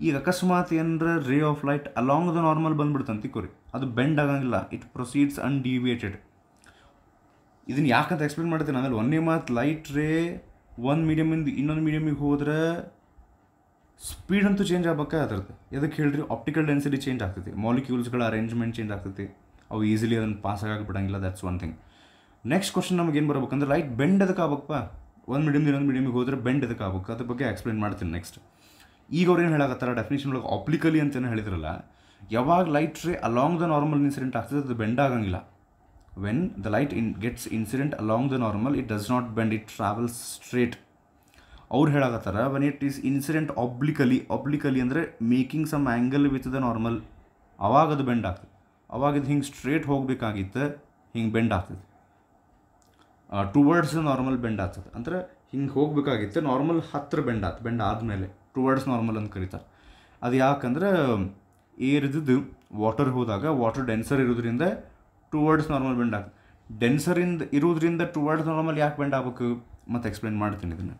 ಈಗ ಅಕಸ್ಮಾತ್ ಏನರ ray of light along the normal ಬಂದ್ಬಿಡ್ತು ಅಂತಿಕೋರಿ ಅದು ಬೆಂಡ್ ಆಗೋಂಗಿಲ್ಲ ಇಟ್ ಪ್ರೊಸೀಡ್ಸ್ ಅನ್ಡಿವಿಯೇಟೆಡ್ ಇದನ್ನು ಯಾಕಂತ ಎಕ್ಸ್ಪ್ಲೇನ್ ಮಾಡ್ತೀನಿ ಆಮೇಲೆ ಒಂದೇ ಮಾತು ಲೈಟ್ ರೇ ಒಂದು ಮೀಡಿಯಮಿಂದ ಇನ್ನೊಂದು ಮೀಡಿಯಮಿಗೆ ಹೋದ್ರೆ ಸ್ಪೀಡ್ ಅಂತೂ ಚೇಂಜ್ ಆಗ್ಬೇಕಾಗತ್ತೆ ಎದಕ್ಕೆ ಹೇಳಿರಿ ಆಪ್ಟಿಕಲ್ ಡೆನ್ಸಿಟಿ ಚೇಂಜ್ ಆಗ್ತೈತಿ ಮಾಲಿಕ್ಯೂಲ್ಸ್ಗಳ ಅರೇಂಜ್ಮೆಂಟ್ ಚೇಂಜ್ ಆಗ್ತೈತಿ ಅವು ಈಸಿಲಿ ಅದನ್ನು ಪಾಸ್ ಆಗಕ್ಕೆ ಬಿಡಂಗಿಲ್ಲ ಒನ್ ಥಿಂಗ್ ನೆಕ್ಸ್ಟ್ ಕ್ವಶನ್ ನಮ್ಗೆ ಏನು ಬರಬೇಕಂದ್ರೆ ಲೈಟ್ ಬೆಂಡ್ ಅದಕ್ಕೆ ಆಗ್ಬೇಕಪ್ಪ ಒಂದು ಮೀಡಿಯಮ್ ಇನ್ನೊಂದು ಮೀಡಿಯಮಿಗೆ ಹೋದ್ರೆ ಬೆಂಡ್ ಅದಕ್ಕೆ ಆಗ್ಬೇಕು ಅದ್ರ ಬಗ್ಗೆ ಎಕ್ಸ್ಪ್ಲೇನ್ ಮಾಡ್ತೀನಿ ನೆಕ್ಸ್ಟ್ ಈಗ ಅವ್ರು ಏನು ಹೇಳಾಕತ್ತಾರ ಡೆಫಿನೇಷನ್ ಒಳಗೆ ಆಪ್ಲಿಕಲಿ ಅಂತಲೇ ಹೇಳಿದ್ರಲ್ಲ ಯಾವಾಗ light ray along the normal incident ಆಗ್ತದೆ ಅದು ಬೆಂಡ್ ಆಗಂಗಿಲ್ಲ when the light in gets incident along the normal it does not bend it travels straight ಅವ್ರು ಹೇಳಾಗತ್ತಾರ when it is incident obliquely obliquely ಅಂದರೆ making some angle with the normal ಅವಾಗ ಅದು bend ಆಗ್ತದೆ ಅವಾಗ ಇದು ಹಿಂಗೆ ಸ್ಟ್ರೇಟ್ ಹೋಗಬೇಕಾಗಿತ್ತು ಹಿಂಗೆ ಬೆಂಡ್ ಆಗ್ತದೆ ಟುವರ್ಡ್ಸ್ ನಾರ್ಮಲ್ ಬೆಂಡ್ ಆಗ್ತದೆ ಅಂದ್ರೆ ಹಿಂಗೆ ಹೋಗಬೇಕಾಗಿತ್ತು ನಾರ್ಮಲ್ ಹತ್ತಿರ ಬೆಂಡ್ ಆಗ್ತದೆ ಬೆಂಡ್ ಆದಮೇಲೆ ಟುವರ್ಡ್ಸ್ ನಾರ್ಮಲ್ ಅಂತ ಕರೀತಾರೆ ಅದು ಯಾಕಂದ್ರೆ ಏರಿದ್ದು ವಾಟರ್ ಹೋದಾಗ ವಾಟರ್ ಡೆನ್ಸರ್ ಇರೋದ್ರಿಂದ ಟುವರ್ಡ್ಸ್ ನಾರ್ಮಲ್ ಬೆಂಡ್ ಆಗುತ್ತೆ ಡೆನ್ಸರಿಂದ ಇರೋದ್ರಿಂದ ಟುವರ್ಡ್ಸ್ ನಾರ್ಮಲ್ ಯಾಕೆ ಬೆಂಡ್ ಆಗಬೇಕು ಮತ್ತು ಎಕ್ಸ್ಪ್ಲೇನ್ ಮಾಡ್ತೀನಿ ಇದನ್ನು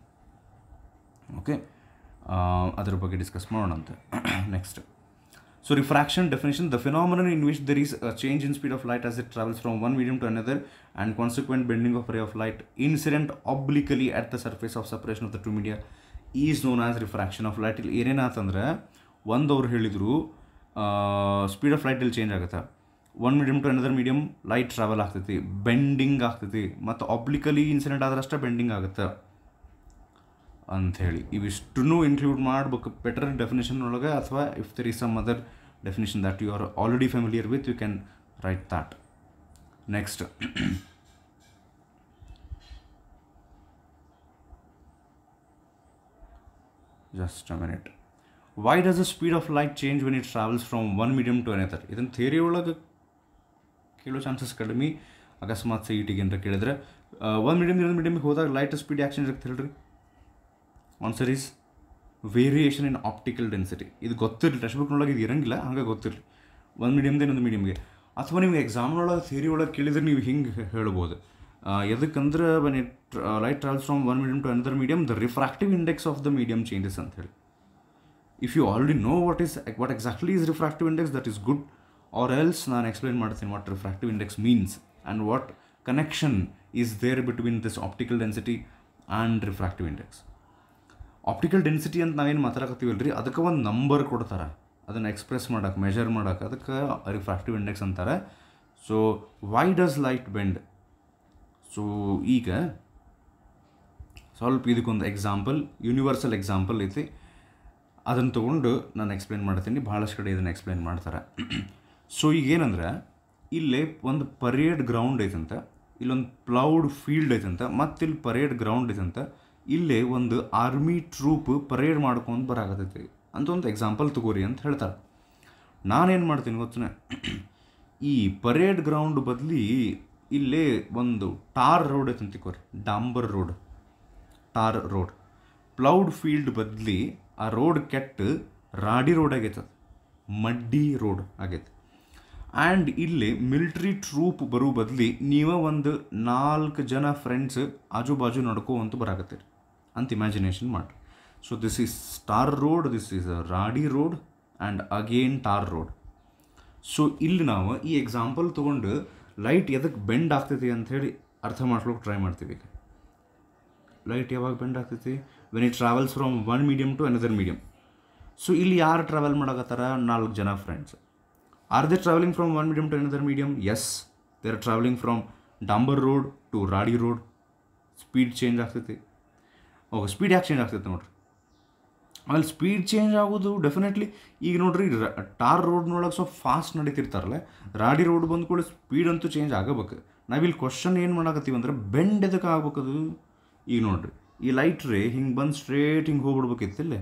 ಓಕೆ ಅದ್ರ ಬಗ್ಗೆ ಡಿಸ್ಕಸ್ ಮಾಡೋಣ ಅಂತ next so refraction definition the phenomenon in which there is a change in speed of light as it travels from one medium to another and consequent bending of ray of light incident obliquely at the surface of separation of the two media is known as refraction of light ಇಲ್ಲಿ ಏನೇನಾತಂದ್ರೆ ಒಂದು ಅವ್ರು ಹೇಳಿದರು speed of light ಇಲ್ಲಿ change ಆಗುತ್ತೆ one medium to another medium light travel ಆಗ್ತೈತಿ bending ಆಗ್ತೈತಿ ಮತ್ತು ಆಬ್ಲಿಕಲಿ ಇನ್ಸಿಡೆಂಟ್ ಆದ್ರಷ್ಟೇ ಬೆಂಡಿಂಗ್ ಆಗುತ್ತೆ ಅಂಥೇಳಿ ಇವಿಷ್ಟು ಇನ್ಕ್ಲೂಡ್ ಮಾಡ್ಬೇಕು ಬೆಟರ್ ಡೆಫಿನೇಷನ್ ಒಳಗೆ ಅಥವಾ if there is some other definition that you are already familiar with you can write that next just a minute why does the speed of light change when it travels from one medium to another ಇದನ್ನು theory ಒಳಗೆ ಕೇಳೋ chances ಕಡಿಮೆ ಅಕಸ್ಮಾತ್ C E ಟಿಗೆ ಅಂತ ಕೇಳಿದರೆ ಒಂದು medium ಇನ್ನೊಂದು ಮೀಡಿಯಮ್ಗೆ ಹೋದಾಗ ಲೈಟ್ ಸ್ಪೀಡ್ ಆ್ಯಕ್ಷನ್ ಇರುತ್ತೆ ಹೇಳ್ರಿ answer is variation in optical density ಇದು ಗೊತ್ತಿರಲಿ ಟೆಕ್ಸ್ಟ್ ಬುಕ್ನೊಳಗೆ ಇದು ಇರಂಗಿಲ್ಲ ಹಂಗೆ ಗೊತ್ತಿರಲಿ ಒಂದು ಮೀಡಿಯಮ್ದು ಇನ್ನೊಂದು ಮೀಡಿಯಮ್ಗೆ ಅಥವಾ ನಿಮ್ಗೆ ಒಳಗೆ ಥಿಯರಿ ಒಳಗೆ ಕೇಳಿದ್ರೆ ನೀವು ಹಿಂಗೆ ಹೇಳ್ಬೋದು ಎದಕ್ಕಂದ್ರೆ ಬನ್ನಿ light travels from one medium to another medium the refractive index of the medium changes ಅಂತ ಹೇಳಿ if you already know what is what exactly is refractive index that is good or else ನಾನು explain ಮಾಡ್ತೀನಿ what refractive index means and what connection is there between this optical density and refractive index optical density ಅಂತ ನಾವೇನು ಮಾತಾಡಕತ್ತೀವಲ್ಲ ರೀ ಅದಕ್ಕೆ ಒಂದು number ಕೊಡ್ತಾರೆ ಅದನ್ನು express ಮಾಡೋಕೆ ಮೆಜರ್ ಮಾಡೋಕೆ ಅದಕ್ಕೆ ರಿಫ್ರಾಕ್ಟಿವ್ ಇಂಡೆಕ್ಸ್ ಅಂತಾರೆ so why does light bend so ಈಗ ಸ್ವಲ್ಪ ಇದಕ್ಕೊಂದು ಎಕ್ಸಾಂಪಲ್ ಯೂನಿವರ್ಸಲ್ ಎಕ್ಸಾಂಪಲ್ ಐತಿ ಅದನ್ನು ತೊಗೊಂಡು ನಾನು ಎಕ್ಸ್ಪ್ಲೇನ್ ಮಾಡ್ತೀನಿ ಭಾಳಷ್ಟು ಕಡೆ ಇದನ್ನು ಎಕ್ಸ್ಪ್ಲೇನ್ ಮಾಡ್ತಾರೆ ಸೊ ಈಗೇನಂದ್ರೆ ಇಲ್ಲಿ ಒಂದು ಪರೇಡ್ ಗ್ರೌಂಡ್ ಐತಂತ ಇಲ್ಲೊಂದು ಪ್ಲೌಡ್ ಫೀಲ್ಡ್ ಐತಂತ ಮತ್ತು ಇಲ್ಲಿ ಪರೇಡ್ ಗ್ರೌಂಡ್ ಐತಂತ ಇಲ್ಲೇ ಒಂದು ಆರ್ಮಿ ಟ್ರೂಪ್ ಪರೇಡ್ ಮಾಡ್ಕೊಂಡು ಬರಾಕತೈತಿ ಅಂತ ಒಂದು ಎಕ್ಸಾಂಪಲ್ ತಗೋರಿ ಅಂತ ಹೇಳ್ತಾರೆ ನಾನೇನು ಮಾಡ್ತೀನಿ ಗೊತ್ತನೆ ಈ ಪರೇಡ್ ಗ್ರೌಂಡ್ ಬದಲಿ ಇಲ್ಲೇ ಒಂದು ಟಾರ್ ರೋಡ್ ಐತಂತ ತಿಕೋರಿ ಡಾಂಬರ್ road tar road ploughed field ಬದಲಿ ಆ ರೋಡ್ ಕೆಟ್ಟು ರಾಡಿ ರೋಡ್ ಆಗೈತದ ಮಡ್ಡಿ ರೋಡ್ ಆಗೈತೆ ಆ್ಯಂಡ್ ಇಲ್ಲಿ ಮಿಲ್ಟ್ರಿ ಟ್ರೂಪ್ ಬರೋ ಬದಲಿ ನೀವೇ ಒಂದು ನಾಲ್ಕು ಜನ ಫ್ರೆಂಡ್ಸ್ ಆಜು ಬಾಜು ನಡ್ಕೋವಂತೂ ಬರಾಕತ್ತೀರಿ ಅಂತ ಇಮ್ಯಾಜಿನೇಷನ್ ಮಾಡಿ so this is star road this is ರಾಡಿ road and again tar road so ಇಲ್ಲಿ ನಾವು ಈ ಎಕ್ಸಾಂಪಲ್ ತೊಗೊಂಡು ಲೈಟ್ ಎದಕ್ಕೆ ಬೆಂಡ್ ಆಗ್ತೈತಿ ಅಂಥೇಳಿ ಅರ್ಥ ಮಾಡ್ಕೊಳಕ್ಕೆ ಟ್ರೈ ಮಾಡ್ತೀವಿ ಲೈಟ್ ಯಾವಾಗ ಬೆಂಡ್ ಆಗ್ತೈತಿ when it travels from one medium to another medium so ಇಲ್ಲಿ ಯಾರು ಟ್ರಾವೆಲ್ ಮಾಡಕತ್ತಾರ ನಾಲ್ಕು ಜನ friends are they traveling from one medium to another medium as they are traveling from ಡಾಂಬರ್ ರೋಡ್ ಟು ರಾಡಿ ರೋಡ್ ಸ್ಪೀಡ್ ಚೇಂಜ್ ಆಗ್ತೈತಿ okay speed ಯಾಕೆ change ಆಗ್ತೈತೆ ನೋಡ್ರಿ ಆಮೇಲೆ ಸ್ಪೀಡ್ ಚೇಂಜ್ ಆಗೋದು ಡೆಫಿನೆಟ್ಲಿ ಈಗ ನೋಡ್ರಿ ಟಾರ್ ರೋಡ್ನೊಳಗೆ ಸ್ವಲ್ಪ ಫಾಸ್ಟ್ ನಡೀತಿರ್ತಾರಲ್ಲ ರಾಡಿ ರೋಡ್ ಬಂದ ಕೂಡ ಸ್ಪೀಡ್ ಅಂತೂ ಚೇಂಜ್ ಆಗಬೇಕು ನಾವಿಲ್ಲಿ ಕ್ವಶನ್ ಏನು ಮಾಡಾಕತ್ತೀವಿ ಅಂದರೆ ಬೆಂಡ್ ಎದಕ್ಕೆ ಆಗ್ಬೇಕದು ಈಗ ನೋಡ್ರಿ ಈ ಲೈಟ್ ರೀ ಹಿಂಗೆ ಬಂದು ಸ್ಟ್ರೇಟ್ ಹಿಂಗೆ ಹೋಗ್ಬಿಡ್ಬೇಕಿತ್ತಿಲ್ಲೇ